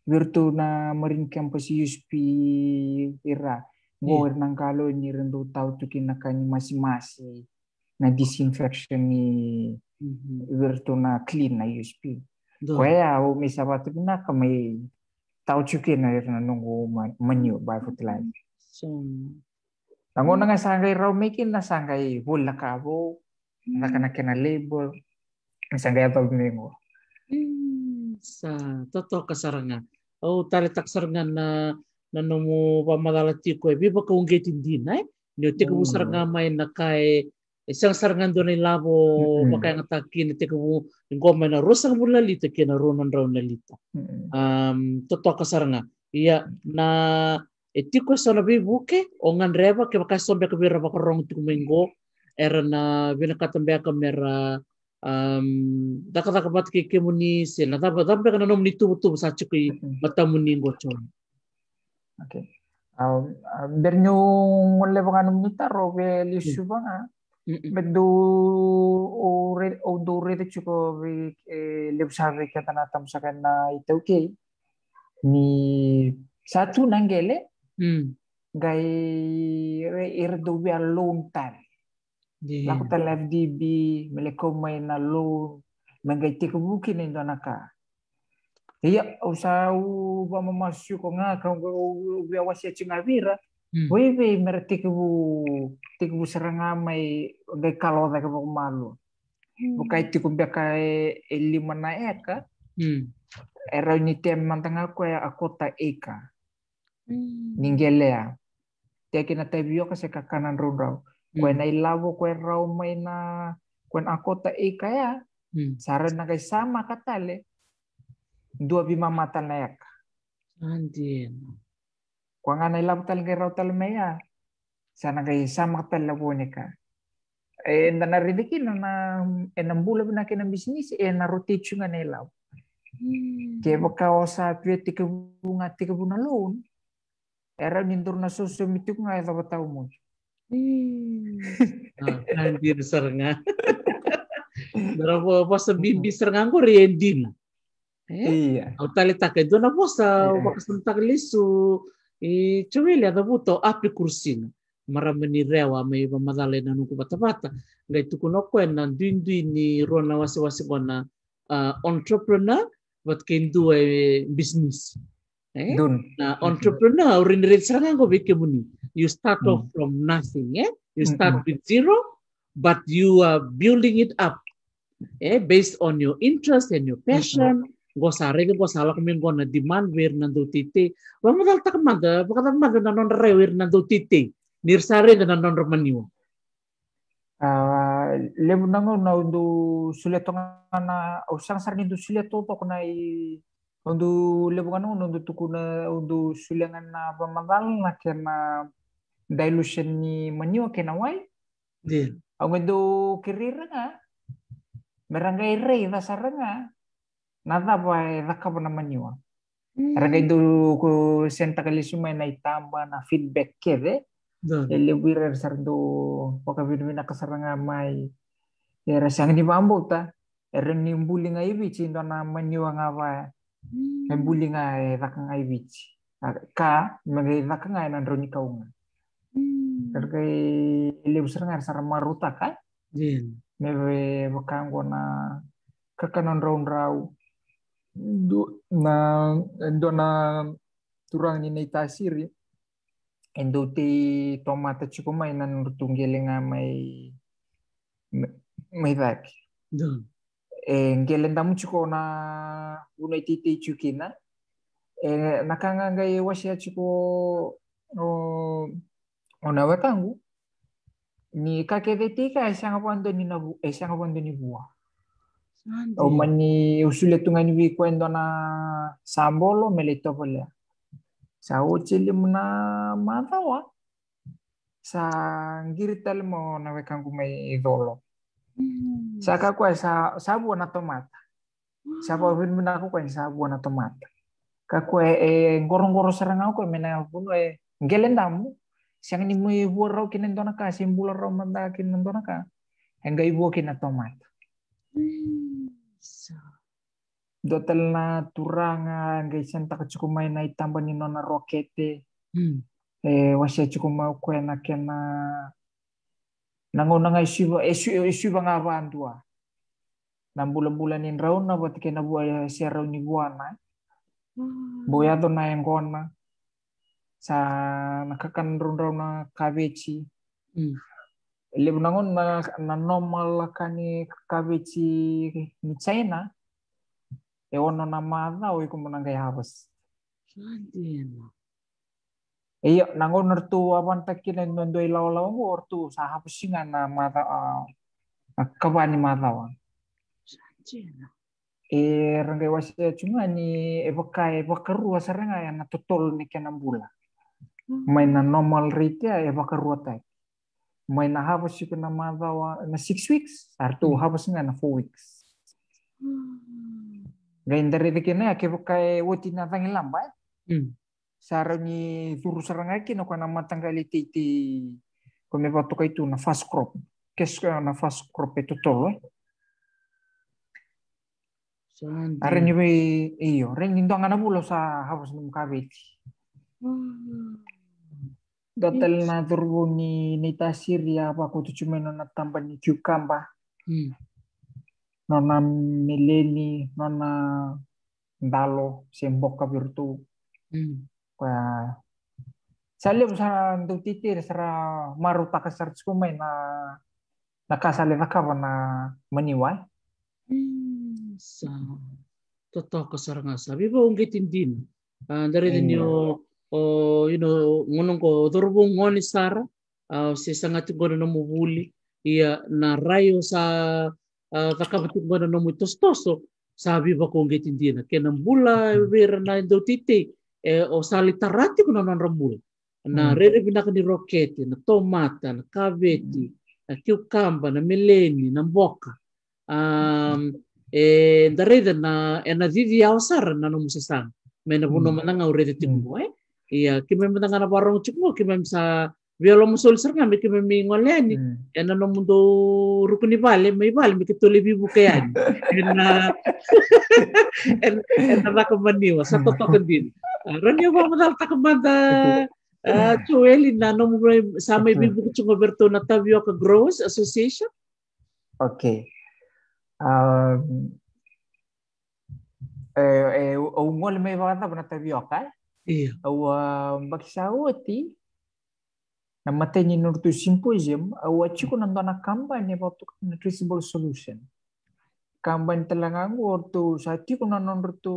virtu na marine campus USP ira ngor yeah. ng galo ni rendo tau tu kinakani masing-masing na na wertona clin usp hoe ao misy avatiminaka may taotsukenairinanongo manio bavotlavi angona nga sangay raw making na sangay hula kabo nakana kena label sangay atau mengo sa toto kasaranga oh tali tak sarangan na nanomu pamadala tiko e biba kaunggetin dinai nyo tiko busaranga main nakai isang sarangando na labo, mm-hmm. makaya nga takin ite kumu ngo may na rusa kumu lalita kina runan raw lita. mm-hmm. um totoo ka iya na iti ko sa buke o ngan reba ke makasombe ka bira makarong tu kumingo era na binakatambe ka mera um dakata ka bat ke kemuni sila tapa tapa ka nanom ni tubu-tubu sa chuki matamuni ngo chon okay um ah, bernyo بده وده ريتشو كوفيك اللي بشارك كتنا تمسكنا ni satu nanggele mm. re irdo bi tan yeah. laku ta live naka iya usau ba mamasyu ko nga ka bi awasi Wei hmm. wei merti kubu tiku de kalau tak kubu malu. Hmm. Bukai tiku kai lima mana eka. Hmm. Era ni tem mantang ya aku ya akota eka. Ningelea. Tia kina tabio ka se kakanan rodau. Kue na ilavo kue rau mai na kue akota eka ya. Saran na kai sama katale. Dua bima mata na eka. Andien. Ko ngana ilau tal ge rau tal Sana kai sama tal la bonika. E na na ridiki na na e na na bisnis e na roti chunga na ilau. Hmm. Ke baka osa pia tika bunga tika buna loan. E nindur na sosio mituk nga e tau tau mo. Nandir hmm. ah, serenga. Berapa pas bimbis serenga ko rendin. Iya. Au tali tak itu na posa, wakasum iya e tawele athavuta o api kurusina maramanireu amai vamathalai na nuku vatavata ngai tuku nokwena nduinduini rona wasiwasi vona uh, entrepreneur vatikendua e business eh? Dun. na entrepreneur uriniretisakango vikemuni you start mm. off from nothing eh? you start mm with zero but you are building it up eh? based on your interest and your passion mm -hmm sare ke gosalo kemen man diman wir nandu titi wa modal tak pa pakatan mada da non rewir nandu titi sare da non ah, lebu nango na undu suleto na usang sar nindu suleto pok na i undu lebu kanu undu tuku na undu sulengan na pamadal na kena dilution ni maniwa kena wai yeah. ang undu kirira nga merangay na apa banamaniwa raga idu ku sentakali sumai na tambah, na feedback kede ele eh? wirer sardo poka vidwina kasaranga mai era ya, sang ni ta? era ni mbuli ngai bici ndo na maniwa hmm. ngava mbuli ngai raka ngai bici nah, ka mengai raka ngai na ndroni kaunga hmm. raga ele busaranga sarama ruta kai eh? ka Mewe bakanggo na kakanon raun rau na dona turang ni tasiri, endo te tomata chuko mai nan rutungelenga mai mai dak e ngelen damu chuko na unai titi chukina e nakanga ngai washia chuko o ona watangu ni kakedetika esanga bondo ni nabu esanga bondo ni bua ogni usuletunganvi kwenda na sambolo melitovolea sa uchilim na madhawa sa ngirital mo naweka ngume idolo mm. sa kakwa sa sabu na tomata sa pawin ah. mo na ako kwen sabu na tomata kakwa e eh, gorong-gorong sarang ako mena puno e eh, ngelendamu siyang ni mo ibuo raw kinendona ka simbolo raw manda kinendona ka hangga ibuo kinatomata do tela turanga ah, ngai tak cukup main naik tambah ni nona rokete mm. eh mau kue nak kena ah, nango nanga eh, ishiba bang eh, nga bandua Nam bulan in raun na buat kena buaya eh, sia raun ni buana ah. hmm. Buaya tu na engona sa nakakan rau rau na kabechi hmm. Lebanon nanomalakani kakabe ci ni China e ono na madha o iku munanga yavas e yo nango nertu awan takina nondo ilau lau ngo ortu sahap singa na madha kabani madha wan e rangkai wasi cuma ni e pakai pakaru e asarenga ya na totol ni kena bula hmm. normal rate ya e pakaru tai May nahabos siya na madawa na six weeks. Arto, habos nga na four weeks. Gain dari dike na ke bukai woti na tangi lamba. Sarani turu sarangaki no kana matanggali titi come va tokai tu na fast crop. Kes na fast crop e totolo. Arani we iyo, rengi ndonga na bulo sa habos num dottelna durwoni nita siria ya, wakutu chumeno na tamba ni cucamba mm. nona mileni, nona ndalo semboka virtu mm. Hmm. saya lihat busara ndu titir sara maru takasar chumai na nakasale rakava na maniwai mm. sa totoko sarangasa bibo unggetindin uh, ah, dari mm. o ino ngonong ko turbo ngoni sara uh, si sangat ko na mubuli iya na rayo sa uh, ah, takabatik ko na mo tostoso sabi ba ko ngiti hindi na kenang bula wira mm-hmm. na indo titi eh, o salita rati ko na rambul na mm-hmm. rere pinaka ni roketi na tomata na kaveti mm-hmm. na cucumber na meleni na mboka um, e eh, da na e na vivi ao sara na no musasang me na buno mananga o rede tingo eh iya kimem tanga na barong chik mo oh, kimem sa violo mo sol sar ngami kimem mingol yan mm. yan ano mo do rukun ni bale may bale mi kituli bi bukayan na ah, en en na ka maniwa sa totoo kan din ron yo ba mo dal takamanda Uh, Joel, inano mo sa may bibukot yung na Tavio ka Growers Association? Okay. Um, eh, eh, o ngol may mga na na Tavio ka? Iya. wakisauti na matenye nortu symposium awachiko nantona kampanye waktu na traceable solution kampanye telangangu ortu satiko nanon ortu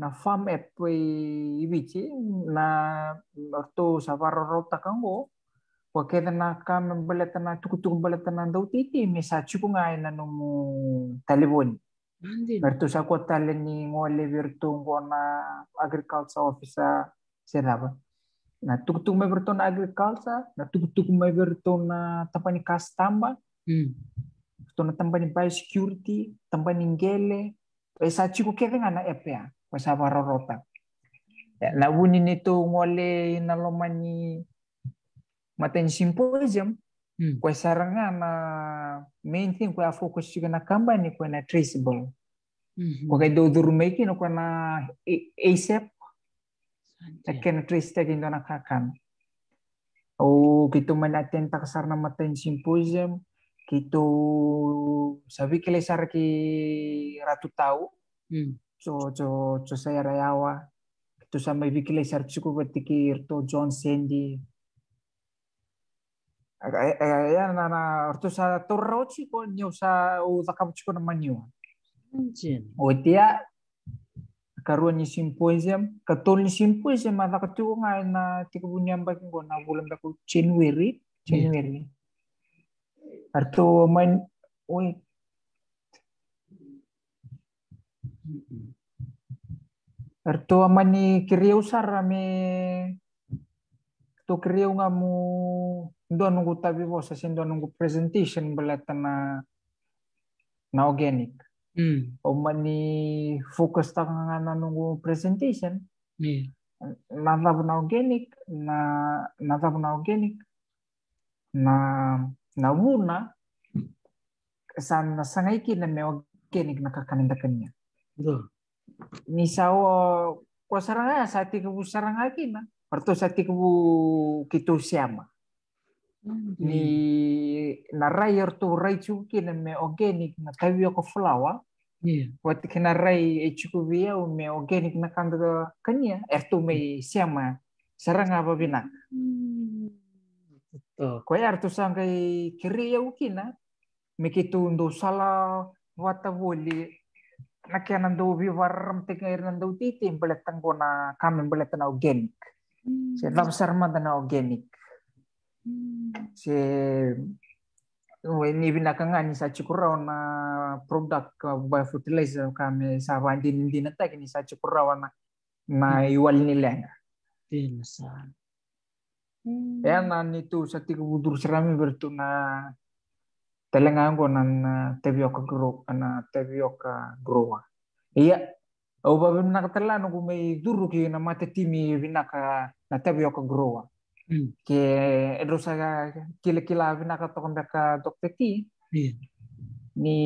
na farm app ibici na ortu savaro rota kango wakeda na kam beletana tukutuk beletana ndau titi mesa chikungai na numu telefoni Vertus acottaleni ngole vertun ngona agriculture officer seraba. Na tuk-tuk mai na agriculture, na tuk-tuk tamba, vertun na tampa ni hmm. Vertun security, biosecurity, ni ngele. Esa chiku kere ngana EPA, ya, wasa varorota. Ya, wuni ni tu ngole na lomani maten symposium, kwa hmm. Kwa sarangana main thing kwa focus na company kwa na traceable. Mm -hmm. Kwa do dhuru meki no kwa na ASAP. Takin na trace oh, gitu takin do na kakan. O kito man natin takasar na matin symposium. Kito gitu sabi kile sar ki ratu tau. Mm. So so so saya rayawa. Kito gitu sa may vikile sar chiko batikir to John Sandy ayana na ortu sa torrochi ko ni usa u zakabuchi ko na manyu jin o dia karuan ni simposium ka tol ni simposium ma zakatu ko ngai na tikubuni amba ko na bulan da ko chinwiri chinwiri artu man oi artu amani kiriusar ame to kriu ngamu doar nunggu tapi bos sin doar nunggu presentation belatana na organic mm. o mani focus ta ngana nu presentation yeah. na na organic na na na organic na na wuna sana sangai kina me organic na kakaninda kanya do ni sao ko saranga sa tikubu saranga kina perto sa tikubu kitu siama Mm-hmm. ni na rai or to rai chuki na me organic na kavio ko flower yeah can i rai e chuku via o me organic na kanda do kania er to mm-hmm. me sema sarang apa bina to ko er tu sangai kiri ya ukina me kitu ndo sala wata voli na kya nando vi warram te kair nando titi beletang kona kamen beletang organic mm-hmm. Saya lam sarma na organic se oh, ini bina kangani ni sa chikurra na product fertilizer kami sa wandi nindi na tak ni sa chikurra na na iwal hmm. ni lenga tinsa ya na ni tu sa tiku budur serami bertuna telenga ngo na tebioka grow na tebioka groa iya au babin na katala no kumei duru na timi ka na tebioka groa que ga kila kila vina ka tokon beka dokteki ni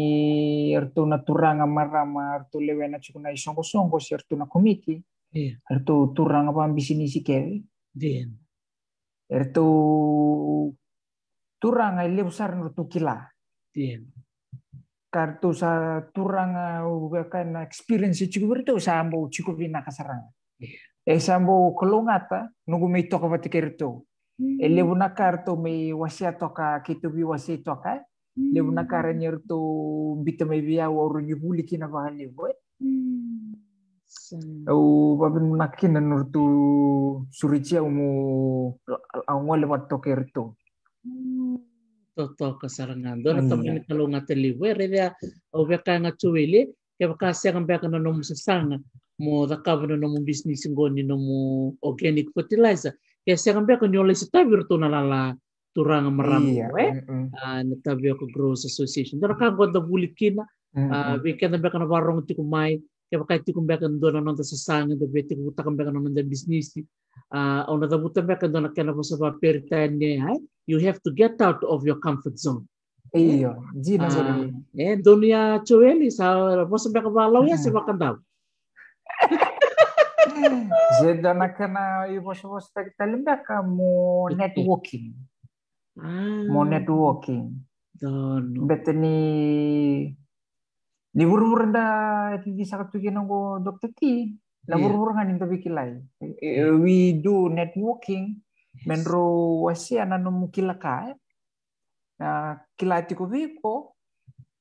ertu na turanga marama ertu lewena chukuna isongo songo si ertu na komiki ertu iya. turanga pa ambisi si sike ertu iya. turanga ile na ertu kila kartu sa turanga ka na experience chiku sa sambo chiku vina kasaranga iya esambo kolongata nugu mi toka vatikerto e hmm. levu hmm. na karto mi wasia toka kitu bi wasia toka levu na kara nyerto bita me bia woru nyibuli eh. kina hmm. vahali boy au babin nakina nurtu suricia umu awale vatokerto toto kasarangan do to min kalonga teliwe revia oveka nga chuwili ke bakasi ang beka na nomusasanga organic fertilizer, kambia saya kan aku nyoleh setabir na lala turang meramu iya, eh. Mm, mm. Ah, tabi ako growers association. Dara kan goda bulikina. Mm, mm. Uh, ah, kan bekan warong tiku mai. Ya pakai tiku bekan dona ah, nonton sesang itu beti buta takam bekan nonton bisnis. Uh, ona tabu bekan dona kena bosa ba peritanya. Eh. You have to get out of your comfort zone. Iya, jina sorry. Eh, dunia cueli sa bosa bekan balau ya sebab makan tahu seakan-akan ibu ta kita lembaka mo networking mo networking betani ni ni buru-buru dah di satu kena go doktor ti. Na buru-buru iya. bikilai. E, e, we do networking. Menro wasi no mukila Na Kila tiko viko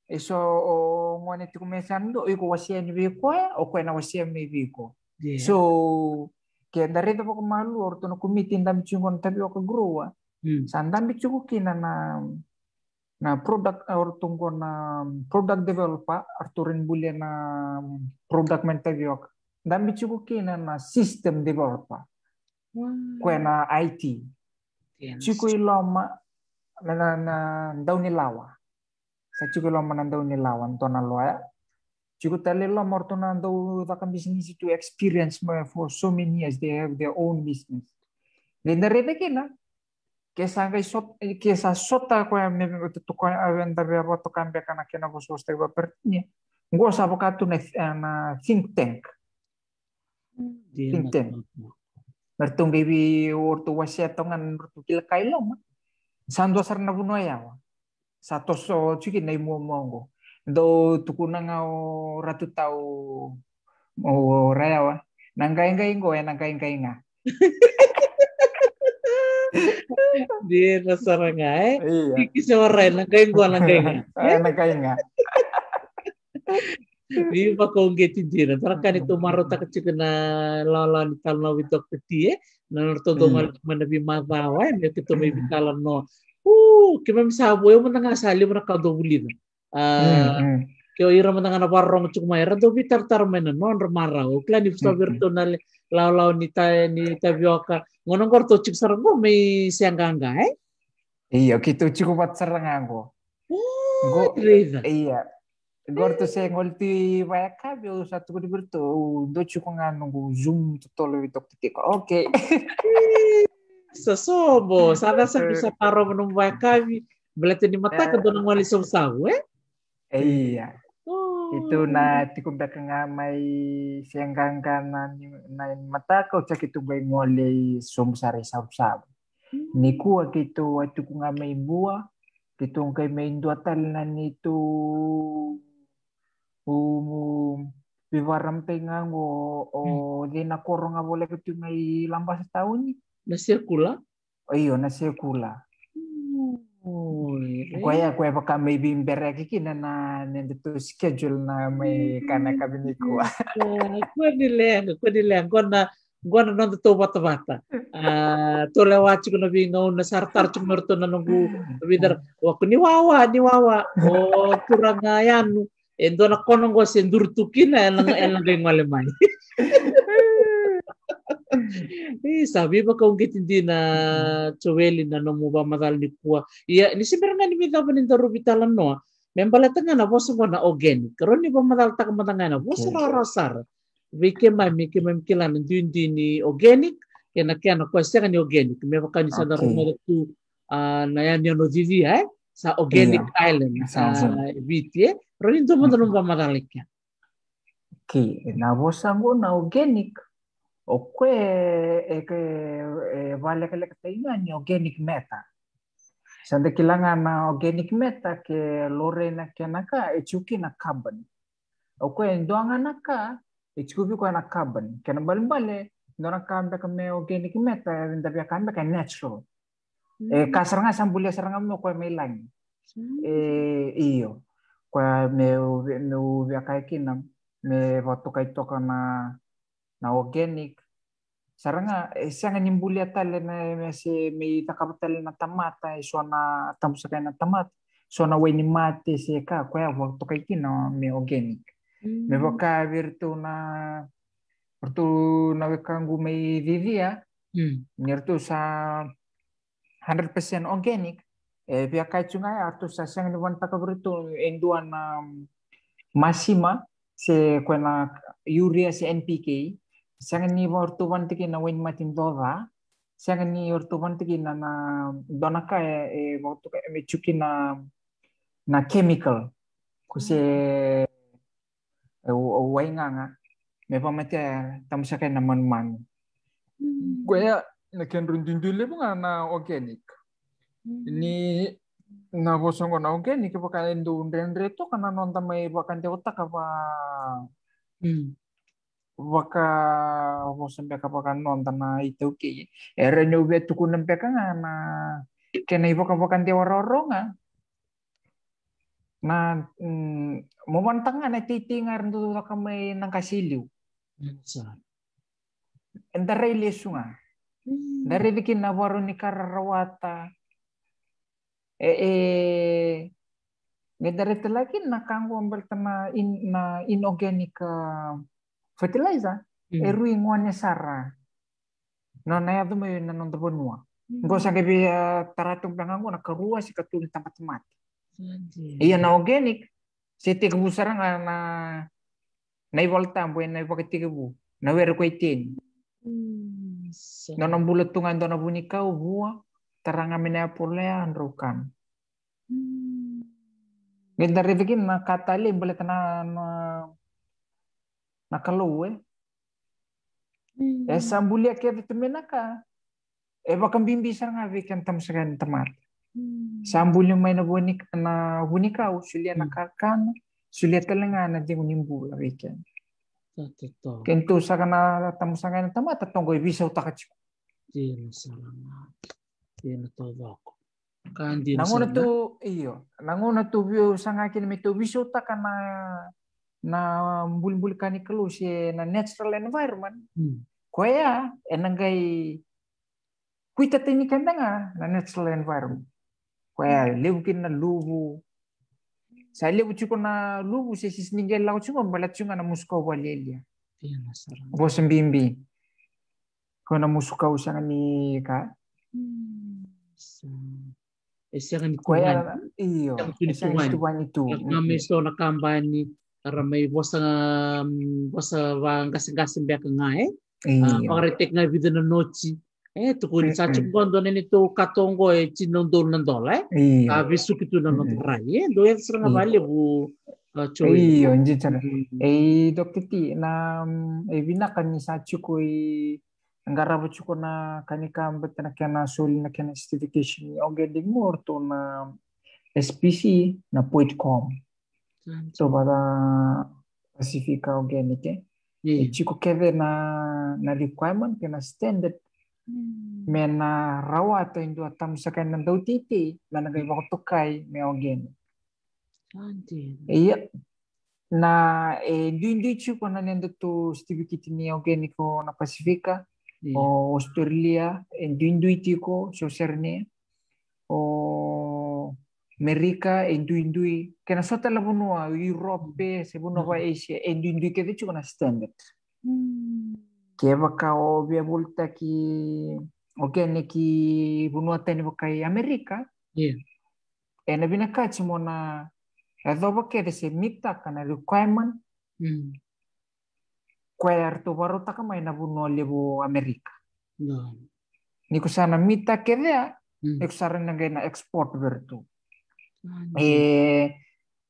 eso o ngone te começando e ko wasia ni ko e, o ko na wasia mi ko so ke andare to ko malu or to no meeting ndam chingon tabi o ko grua hmm. sandam bi chuku kina na na product or tungo na product developer arturin bulia na product man tabi o bi chuku kina na system developer ko na IT yeah, chiku iloma na na lawa lo lawan ಸಚಿಗುಲ ಮನಂದವು ನಿಲ್ಲ ಅಂತೋನಲ್ವಾಯ mertu Mortonando Vakam bisnis itu experience for so many years. They have their own business. Lenda redekila. Kesa ngai sot kesa sota ko ya me to ko avenda be boto cambia kana kena vos vos te Ngo sa ne na think tank. Think tank. Mertung bibi ortu wasiatongan ortu kila kailom. sandwasar sarna bunoya satoso chuki nei muomongo do tukunanga o ratu tau o wa nangai ngai ngo ya e, nangai ngai nga di resorangai e. iya kisi ore nangai ngo nangai nga ah, nangai nga Di pakonge tindira, kan itu marota kecikna kena lawan talno witok peti ya, to dongal hmm. mana bi mazawa, ya kita bitalan no uh, que mesmo sabo eu mandang asali mana kau dobulida. Que eu hmm, ah, hmm. ira mandang na parrong cuk mai rado bitar tar mena non remara o plan ifto hmm, virtual lau lau ni ta ni ta bioka ngono kor to cuk sarang mo mei siang gangga eh. Iya, kito gitu cukup buat sarang aku. Oh, iya, Gorto eh. se ngolti ka bio satu kali berto do cukup nganung zoom to tolo itu ketika oke sosobo hmm. sadasa bisa paro menumbah kami Belati ni mata eh. ke donang wali eh iya oh. itu na tikum da kangamai sianggangga na na mata ko cak itu bai ngole somsare sabu-sabu hmm. niku akitu nga kungamai bua kitong kay may duatal na nito um vivaram um, tengang o o hmm. dinakorong oh, nga wala may lambas sa ni nasir kula, oh iyo kula, kwa ya kwa baka maybe mbere kikina na nende to schedule na mai hmm, kana kabini kwa iya, kwa dilenga kwa na kona na nonto to bata bata ah, to lewa chiku na binga una sartar chumur to na nungu bidar hmm. waku ni wawa ni wawa Oh, kurang ayanu endo na konong go sendur tukina elang elang gengwale mai eh, sabi ba kung git hindi na mm-hmm. tsuwelin na no ba madal ni kuwa. Iya, ni sibir nga ni mita pa ninta rubitalan no. Membala tanga na wasa mo na organic. Karon ni ba tak taka matanga na wasa na rasar. Wike ma miki ma mkilan ndun ni organic. na kwa siya ni organic. May baka ni sadar mo tu ah, na yan niya no Sa organic island ah, sa Viti eh. ni to mo na nung ba mm-hmm. madalik na wasa mo na organic o que vale que le que meta sende que la gana organic meta ke lo reina que anaca y chuki na carbon o que en dos carbon que no vale vale no me organic meta en la vía cambia que natural y e, casa mm. ronga sambulia se ronga no puede milan y yo cuando me voy a caer me voy a tocar Eh, na organic saranga isanga nimbuliatale na ese mi takapatale na tamata iso eh, na tamusaka na tamata So na weni mate se ka kwa wa to kai kina mi organic me mm. boka virtu na virtu na wekangu me vivia nirtu mm. sa 100% organic e pia kai chunga artu sa sang ni wan takapurtu enduan um, masima se kwena urea se npk Сега ние въртувантики на уин матин дова, сега ние въртувантики na на донака е е въртука е чуки на на chemical. Кусе wainganga mepamete tamusaka na manman kwea nakenrundindule bunga na organic ni na bosongo na organic baka ndu ndendre to kana nonda mai baka nde otaka waka wosan peka waka non tana itu ki era nyobe tuku nem peka ngana kena ibu kapo kan tiwa nga na mm, mo man tanga na titi ngar ntu waka kame nang kasiliu nga ile sunga vikin bikin waro ni karawata e e Ngedare lagi na kanggo ambal tama in na fertilizer mm. e rui ngone sara no na ya mai na non tebon mua hmm. ngo sa ke bi eh, taratung panga ngo na karua si katul tempat mat iya na organic si te ku sara na na nai volta bu na paketi bu hmm, na wer ko itin no non bulat tungan dona bua teranga mena polea andrukan hmm. Ganda rivikin na katali boleh kena nakalou eh mm. esa eh, ambulia ke temenaka e eh, ba bimbi saranga ve kan tam kan tamar hmm. sambulia mai na bonik na hunika sulia na hmm. karkan sulia telanga na jeng nimbu la ve kan kento sagana tam kan tamar tatonggo bisa utakachi Dino salamat. Dino tawako. Kandi na Nanguna to iyo. Nanguna tu, view sanga kin mi to biso ta na bulbul kani kelusi na natural environment hmm. enang gay kuita tini kendanga na natural environment koya ya hmm. lebu na lubu sa lebu chuko na lubu se sis ningel lau chungo bala chunga na musko walelia bosem bimbi musuka iya, usanga ni ka Esse é o Iyo. Esse é o Anitu ramai bosa wasa um, wang kasing kasing biak ngai eh. iya. ah, pangaritek ngai vida na nochi eh tu kuri sa chuk gondo neni tu katongo e chinon dol nan dol eh tapi iya. ah, suki tu nan rai eh do yang e serang mm. bali bu ah, choi iyo nji chana mm. eh doktiti na e vina kan ni sa chukui ngara bu chukuna kanika ambetna kena soli na kena certification oge dingmor tu na SPC na point com sobra classifica organic eh? tsiko keve na na requirement na standard na rawa atau indua tamu sakai nan dau titi lana gai wako tokai me organic iya na e dui-dui na nendo tu stibi kiti ni organic na Pacifica o Australia e dui tiko so serne o america, en endui kena sota la bunu a Europe se va Asia endui que ke de chukana standard ke va ka obia bulta ki America yeah ena bina ka de mita kana requirement mm cuarto baru bunu lebu America no ni kusana mita na export vertu. e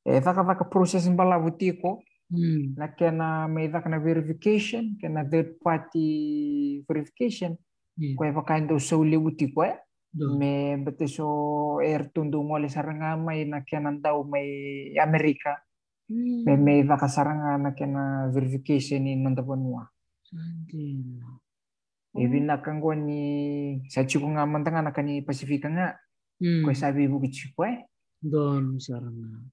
vakavaka eh, process mbalavu tiko mm. na kena meithaka verification kena third party verification yeah. kwa vakaendo soulevu tiko e me beteso ertundu ngole saranga mai na kena ndau mai amerika mm. me me vaka saranga na kena verification ni nondaponua Sandina. Even na e oh. kanggo ni sa chiko nga mantanga na kani Pasifika nga. Mm. sabi eh don saranga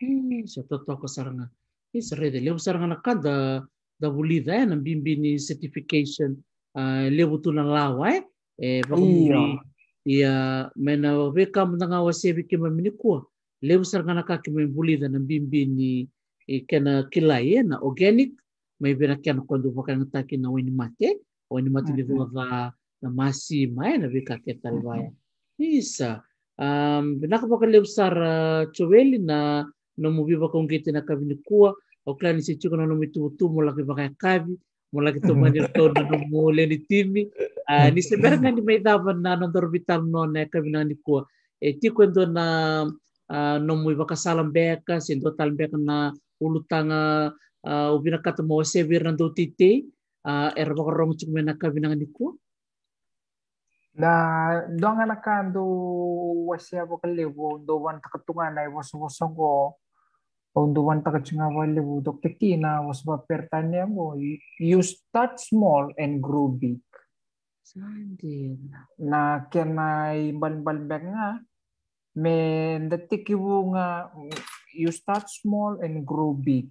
i satataoko saranga i sarede levo sarangana ka da da vulida e eh, na bimbini certification uh, eh, levo tuna lawa eh. iya. e e vakumuri ia mena ve kamunanga wasevi kima mini kua levo sarangana ka kima vulida na bimbini e kena kilai e na organic mai na kena kondo vakanga taki na weni mate weni mate na masi mai na ve ka ketari vai isa nakapakale busara eh, coweli na nomubi bakonge tena kavini kuwa oklani sichuka na nomi tumutumu laki bakaya kavi mulaki tumani tona nomu leni timi ah, ni sebera ngani maidava na nondoro vital nona ya kavini ngani kuwa e endo na ah, nomu ibakasala mbeka sendo na ulutanga ah, ubina kata mawasebir na ndotitei era bakarong cukmena kavini Na 나 너가 나간도 와시아보 갈리고 너만 takattunga na iwaswasan ko o duwan ta kachinga walibu dokteki na was ba pertanya mo you start small and grow big Sandin. na kenai balbalbek nga men datiki wo nga you start small and grow big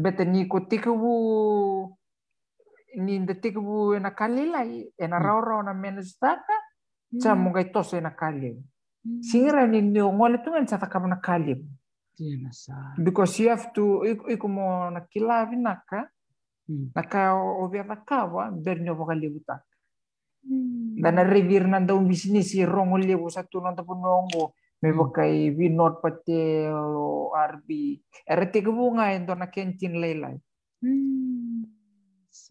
beten ni ko tikiwu ninde bu ena lai ena rau na mm. mena zataka mm. tsa monga itoso ena kalem mm. singira ni ni ngole tunga ni kama na because you have to ikumo na kilavi naka naka ovia vakawa bernyo taka levuta dana revir nanda un si i rongo levu satu nanda punongo me vokai vi not pate o rb erete kubunga endo na kentin leilai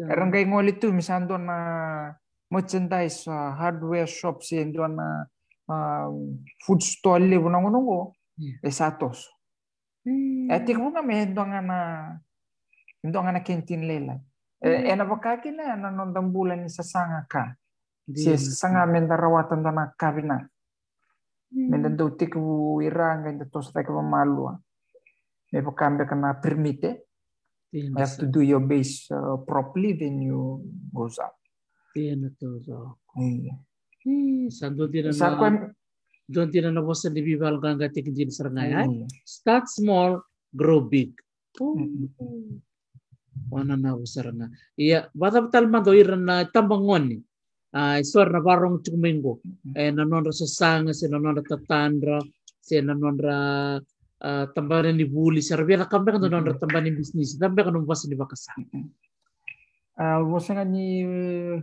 Karon kay ngulit to misan doon na merchandise uh, hardware shop si doon na uh, food stall le bunang unong ko. Yeah. Esatos. Mm. Eh tikmo nga may doon nga na doon nga na kentin lelay. Eh mm. napakaki na nanondang bulan ni sasanga ka. Si sasanga mendarawatan doon na kabina. Mm. Mendan do tik wu iranga inda tos tak mamalua. Me pakambe kana permite. you have to do your base uh, properly, then you goes up. Sakwan doon tinanabosan ni Bibal kang gatik din sa ngayon. Mm. Start small, grow big. Oh. Mm-hmm. Wana na usar na. Iya, bata tal man iran na tambangon ni. Ah, suar na barong tumingo. Mm-hmm. Eh nanon ra sa sanga, si nanon ra tatandra, si nanon ra Eh, tambahan yang dibully serbia na kambe kan don tambahan bisnis tambe kan membuat di bakasa ah, Bosan ni eh,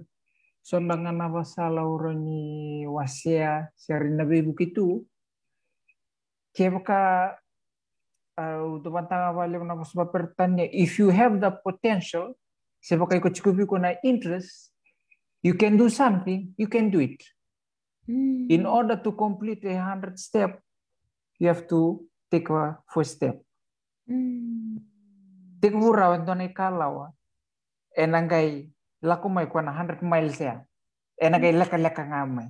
sondangan apa salah orang ni wasia sering nabi bukitu untuk tumantanga ah, uh, wale na sebab pertanyaan? if you have the potential sebab kau cukup kau na interest you can do something you can do it hmm. in order to complete a hundred step you have to Tikwa fuiste. Mm. Tikwa wura wendo nei kalawa. Enangai laku mai kwa na hundred miles ya. Enangai laka laka ngamai.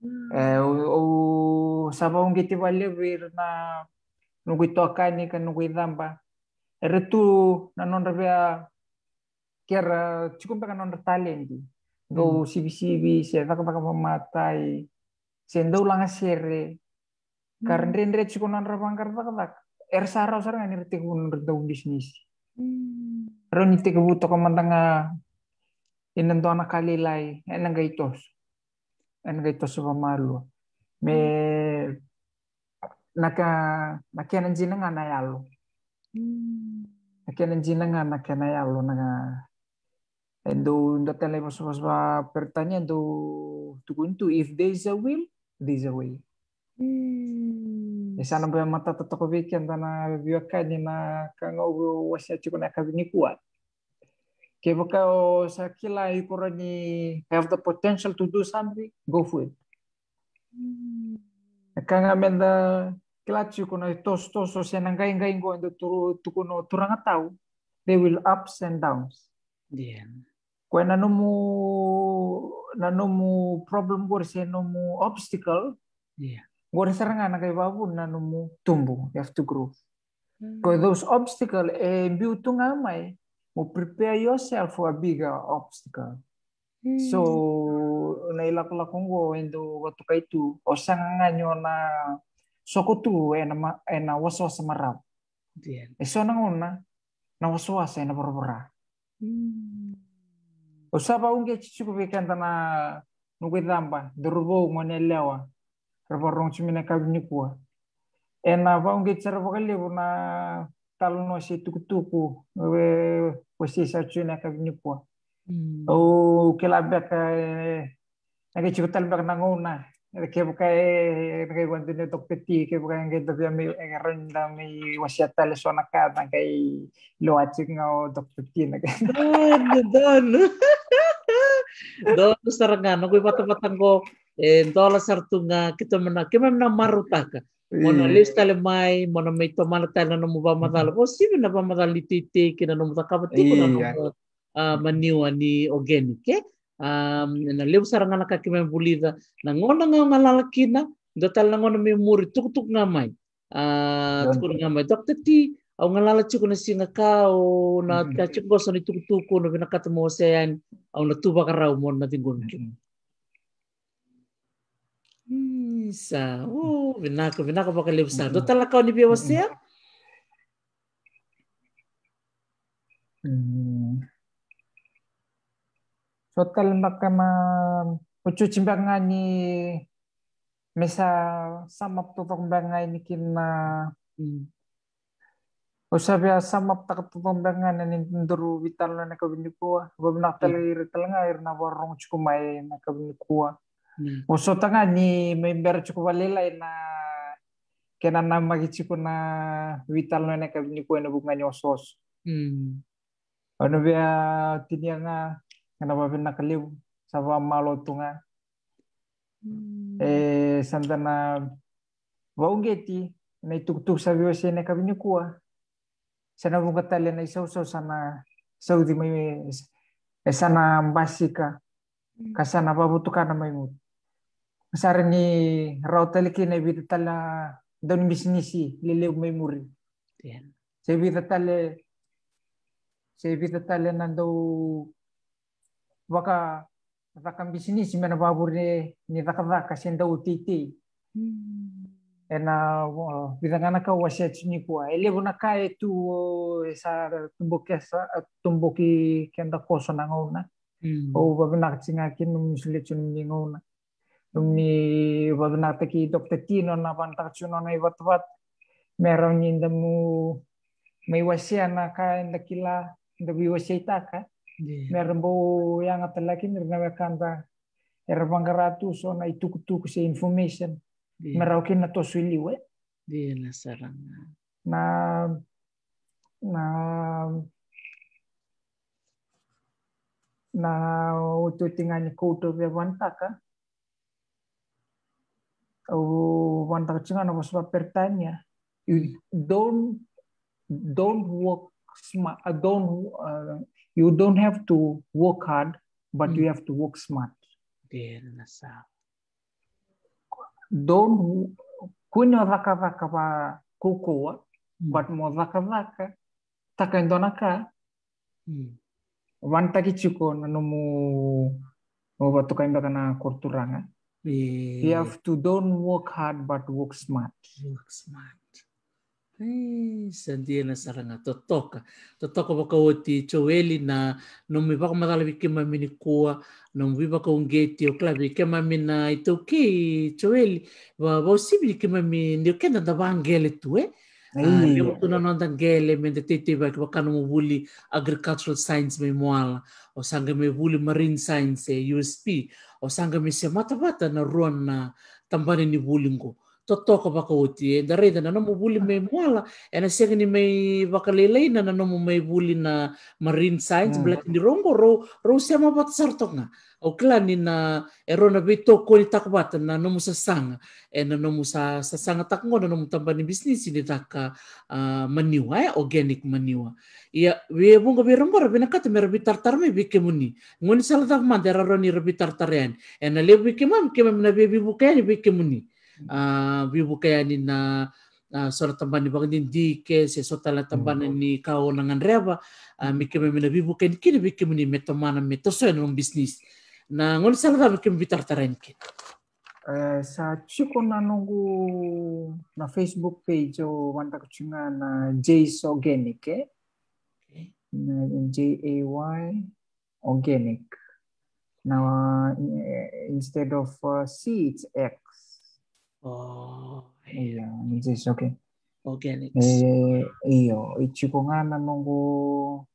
Hmm. Eh, o sabo un giti wale wir na nugu toka ni kan nugu damba. Retu na non rebea kera cukup pekan non retalendi. Do sibi hmm. sibi, sebab kapan kapan matai. Sendo karena hmm. sih cikun ra karena tak er saro sar ngerti rete kun rendau bisnis. Ron itu kebutuh a. inan tuan anak kali lai enang gaitos. Enang gaitos malu. Me hmm. naka naka nakianan jinang anayalo. Hmm. Nakianan jinang anakanayalo naga Endo ndo tele mas mas ba pertanyaan do itu, if there is a will, there is a way. Isana mata tatokoviki andana viwakani na kangogo wasiachiku na kavini kuat. Kevoka o sakila ikorani have the potential to do something, go for it. Mm. Kanga menda kilachi kuna tos tos o senangai ngai ngo endo turu tukuno turangatau. They will ups and downs. Yeah. Kue nanomu nanomu problem gore se nomu obstacle. Yeah Gore is sarangana ibu wabu nanumu tumbuh. You have to grow. Hmm. obstacle, those obstacles, eh, biutunga mai, mo prepare yourself for a bigger obstacle. Hmm. So, nailakulakong ko, endo watu kay tu, o sanga na sokotu, eh, na, ena eh, na waswas merap. Yeah. Eh, so na waswas, eh, na borobora. Mm. O saba unge chichukubikan na nugwidamba, durubo ngonelewa, ravarong chimina kabnikua ena vaunge tsarvakali vuna talno si tukutuku we posi sa chuna kabnikua o hmm. kelabeka nage chikutalbek nanguna kebuka nage wandune tokpeti kebuka nage dobya mi renda mi wasiata le sona kada ngai loachi ngao tokpeti nage don don don sarangano ko ipatapatan ko e dola kita mena kita mena marutaka mona iya. lista le mai mona mei tomala tala no muba mm-hmm. matala o si mena ba matala titi kina no maniwa ni organic eh um, na iya. lebu saranga na kakime bulida na ngona ngalalakina da tala ngona me muri tuk tuk nga uh, tuk nga mai iya. dokter ti au ngalala chuku na singa ka o na chuku gosa ni tuk tuk no bina katamu au na tuba karau mon na tinggun mm-hmm. Isa. Oh, hmm. binako, binako pa kay Lipsan. Mm-hmm. Total account ni Biwas niya? So, tal maka Ucu ni... Mesa samap tutok bang nga ni kin na... O hmm. sabi samap tak tutok bang nga na nindiru vital na nakabinikuwa. Gwabinak hmm. talaga iri na warong cikumay nakabinikuwa. Mm Hmm. Oso tanga ni member cukup valela ina kena nama gitu na vital nene kabi ni kuena bunga nyosos. Hmm. Ono bea tinianga kenapa bena keliu sama malo tunga. Hmm. Eh santana waungeti na ituktuk sabi wasi na kabi ni kua. Sana bunga tali na isau sau sana saudi mai e sana basika. Hmm. Kasana babutukana mai mutu sarni rautalikin evita tala don bisnisi lele memuri iya. se evita tala se evita tala nando waka zakam bisnisi mena babure ni kasi senda utiti hmm. ena vidangana ka wasia e chini kwa Elevo bona ka etu esa tumboki esa e tumboki kenda koso na ngona hmm. o babina chinga kinu misle chuni Domni vagnateki dokteti non avantacu non aivatvat meron indemu meiwasiana ka indakila itaka ka merbo yang atalaki nirnawekanda ervangaratu so na itukutuk se information kin na tosuiliwe di na na na na ututingan ko to vevantaka want oh, tagcingan apa sebab pertanya you don't don't work smart uh, don't uh, you don't have to work hard but hmm. you have to work smart bien don't kunyo raka raka pa kuku hmm. but mo raka raka takendo Wan hmm. wanta kichuko nanomu mo batukaimba kana kurturanga We have to don't work hard but work smart. Work smart. Hey, sandia na saranga totoka. Totoka waka o ti choweli na numi waka matalawi ke mamini kua, numi waka ungeti o klavi ke mamina ito ki choweli, wa wosibili ke mamini o kenda da wangele tu eh. Ai. Uh, tu na nonta gele me tete ba ke mo buli agricultural science me moala o oh, sanga me buli marine science eh, USP o oh, sanga me se mata mata na ruan na tambane ni bulingo totoko baka uti e dare da na mo buli me moala e na sega ni me baka na na mo me buli na marine science mm. black ni rombo ro ro se ma bat sartonga o kila nina e rona be toko ni takawata na nomu sasanga e na nomu sa na nomu tamba ni bisnisi ni taka uh, maniwa e organic maniwa ia we bunga be rangora be nakata me rabi tartar me be kemuni ngoni sala tak mande raro ni rabi tartarian e na le be kemam kemam na be buka mm-hmm. ni be kemuni uh, be ni na Uh, sora ni bagni di dike se sota la tamba mm. ni nangan reba uh, mikeme mina bibu ken kini bikini metamana metoso en bisnis na ngol salva bikin bitar tarenki uh, eh, sa chiko nanungu na facebook page o wanta na jays organic eh? na j a y organic na eh, instead of eh, seeds, x oh yeah, yeah jays okay organic eh iyo ichiko nga nanungu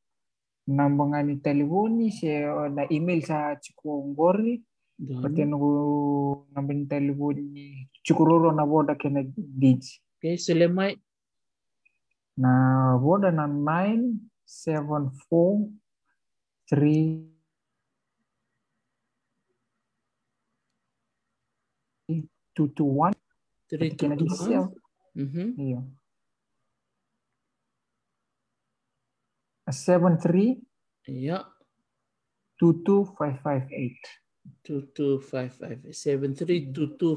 nambagnany telefôny sy eh, na email sa tsikogory fatenako nambany telefôny tsikororo chikururo na dijy okay sulemai na woda na nine seven four three two two one three two two one mm-hmm. yeah Seven seven three, iya. Two two Two two five five five five eight. three two two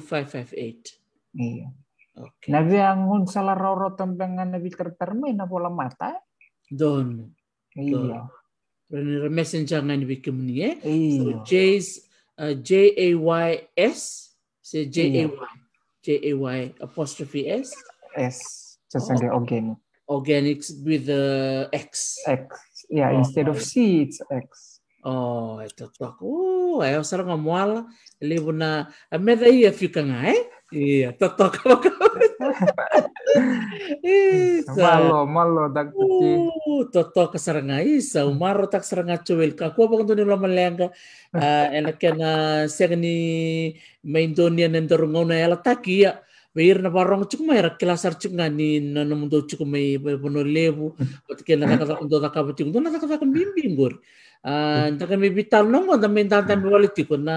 five five eight. iya okay. nabi yang salah roro tembengan nabi tertermin pola mata don iya Rene messenger jangan bi kemni eh? ya. so j's uh, j a y s say j a y iya. j a y apostrophe s s just oh organics with the X. X. Yeah, oh, instead of C, it's X. Oh, ito to Oh, uh, Ay, ang sarang amual. Libo na, ameda iya fiuka nga eh. Iya, toto ka ba Malo, malo, dagtati. Toto ka sarang isa. Umaro tak sarang apa ka. Kuwa bakit nila malengga. Ela ah, kena siya ni maindonia nendorungaw na ela takiya ir hmm. na barong chuku mai rakila sar chuku ngani na na mundo chuku mai bono lebu batke na kata kundo ta kabu chuku na kata kan bimbing gor nta kan bital tal nongo na menta ta mi wali tiku na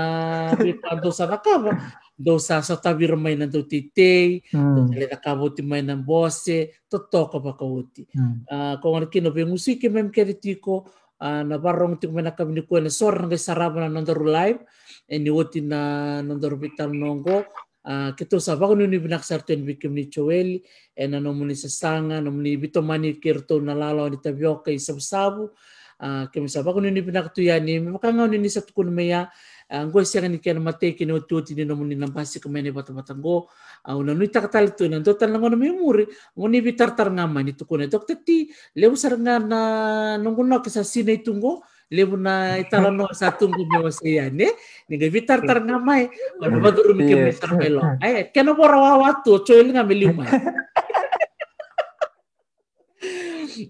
bi pando sa na kabu do sa sa ta bi mai na do titei le ta kabu ti mai na bose to to ko kino mem na barong tiku mai na kabu ni ko na sor na na live eni woti na vital nongo Uh, ah, kito sa wako ni binak sarten bikim ni Joel en ano mo ni sasanga no ni bitomani kirto nalalo ni tabyoka sabsabu uh, ah, kemi sa wako ni binak tu yani eh, makangaw ni sa tukun meya ah, ang uh, siya ni kaya matay kinututi ni naman ni nampasi kami ni batabatango ang uh, unanui takatal ito nang total lang na may muri ang ni bitartar nga man ito ko na ito ti lewo sarang nga na nungkuna kisa sinay tungo lebuna italono satungu ni ninga vitar ko no baduru ke iya. mesar melo eh, ay no bora wawatu choil nga lima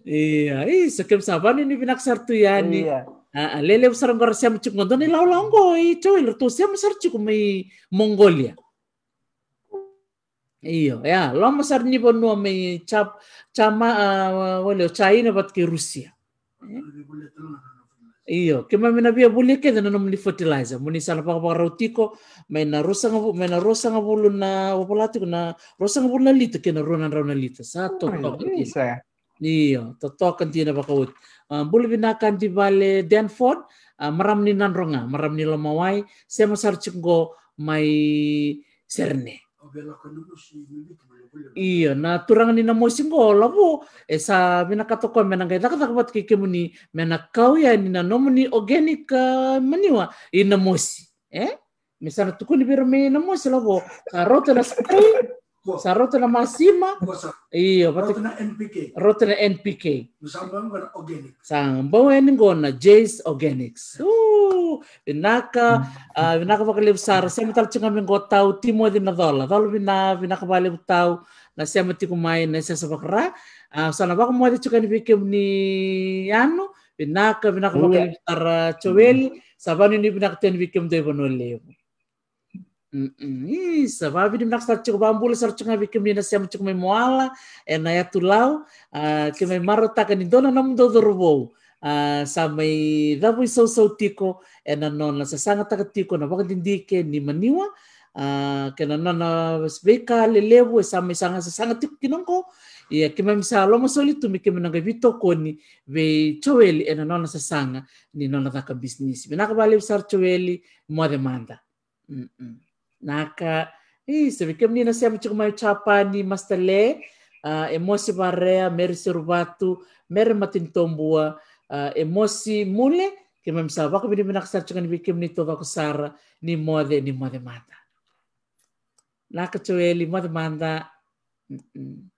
iya i eh, sekem saban ni binak sartu yani lele iya. besar ngor sem cuk ngodon ni law longo i choil tu sem sar cuk mi mongolia iyo ya lo masar ni bonu mi chap chama eh, wale chaina bat ke rusia Iyo, ke mami na bia buli ya ke dana nomi fertilizer, muni sana paka paka rautiko, na rosa ngabu, na rosa ngabu na wapalati kuna rosa ngabu na lita ke na rona rona lita, sa ah, toto kantina. Iya ya. Iyo, toto kantina paka ut. Ah, buli bina kanti bale Danford, ah, maram ni nanronga, maram ni lomawai, sema sar mai serne. Oh, Iya, na turang ni namo singola mo. E sa minakato ko, menangay nakatakapat kay mo ni menakaw ya ni nanomo ni organic uh, maniwa. ina namosi. Eh? Misana tukuni biro may namosi labo. Karota na spray. Sa roto na masima. Iyo. Roto na NPK. Roto na NPK. Sa ko organic. Sambang ko na Jace Organics. Ooh. Vinaka. Uh, hmm. ah, vinaka pakalib sara. Sema tala chinga mingo tau timo din na dola. Dola vina. Vinaka pakalib tau. Na sema tiku mai na sa Uh, ah, sana bako mwadi chuka ni ni ano. Vinaka. Vinaka pakalib sara. Choweli. Sabani ni vinaka ten pikim doibo no sa vai vir na sala tiko bambula sala tiko ngavi kemi na siam tiko memoala e na yatu lau kemi maro taka ni dona namu do dorbo sa mai davu sau sau tiko e na nona sa taka tiko na vakadidike ni maniwa ah, ke na nona veika lelevu e eh, sa mai sanga sa tiko kinongo ia kemi misa lomo soli tumi kemi nanga vito koni e na nona sasaga ni nona taka business benaka bale sar choweli mo Mm-mm. naka isso porque menina sempre tinha uma chapa ni mastale uh, ah, emosi barrea meri serubatu meri matin tombua uh, emosi mule que mesmo sabe que menina que sabe que que menina sara ni mode ni mode mata naka tueli mode manda mm -mm.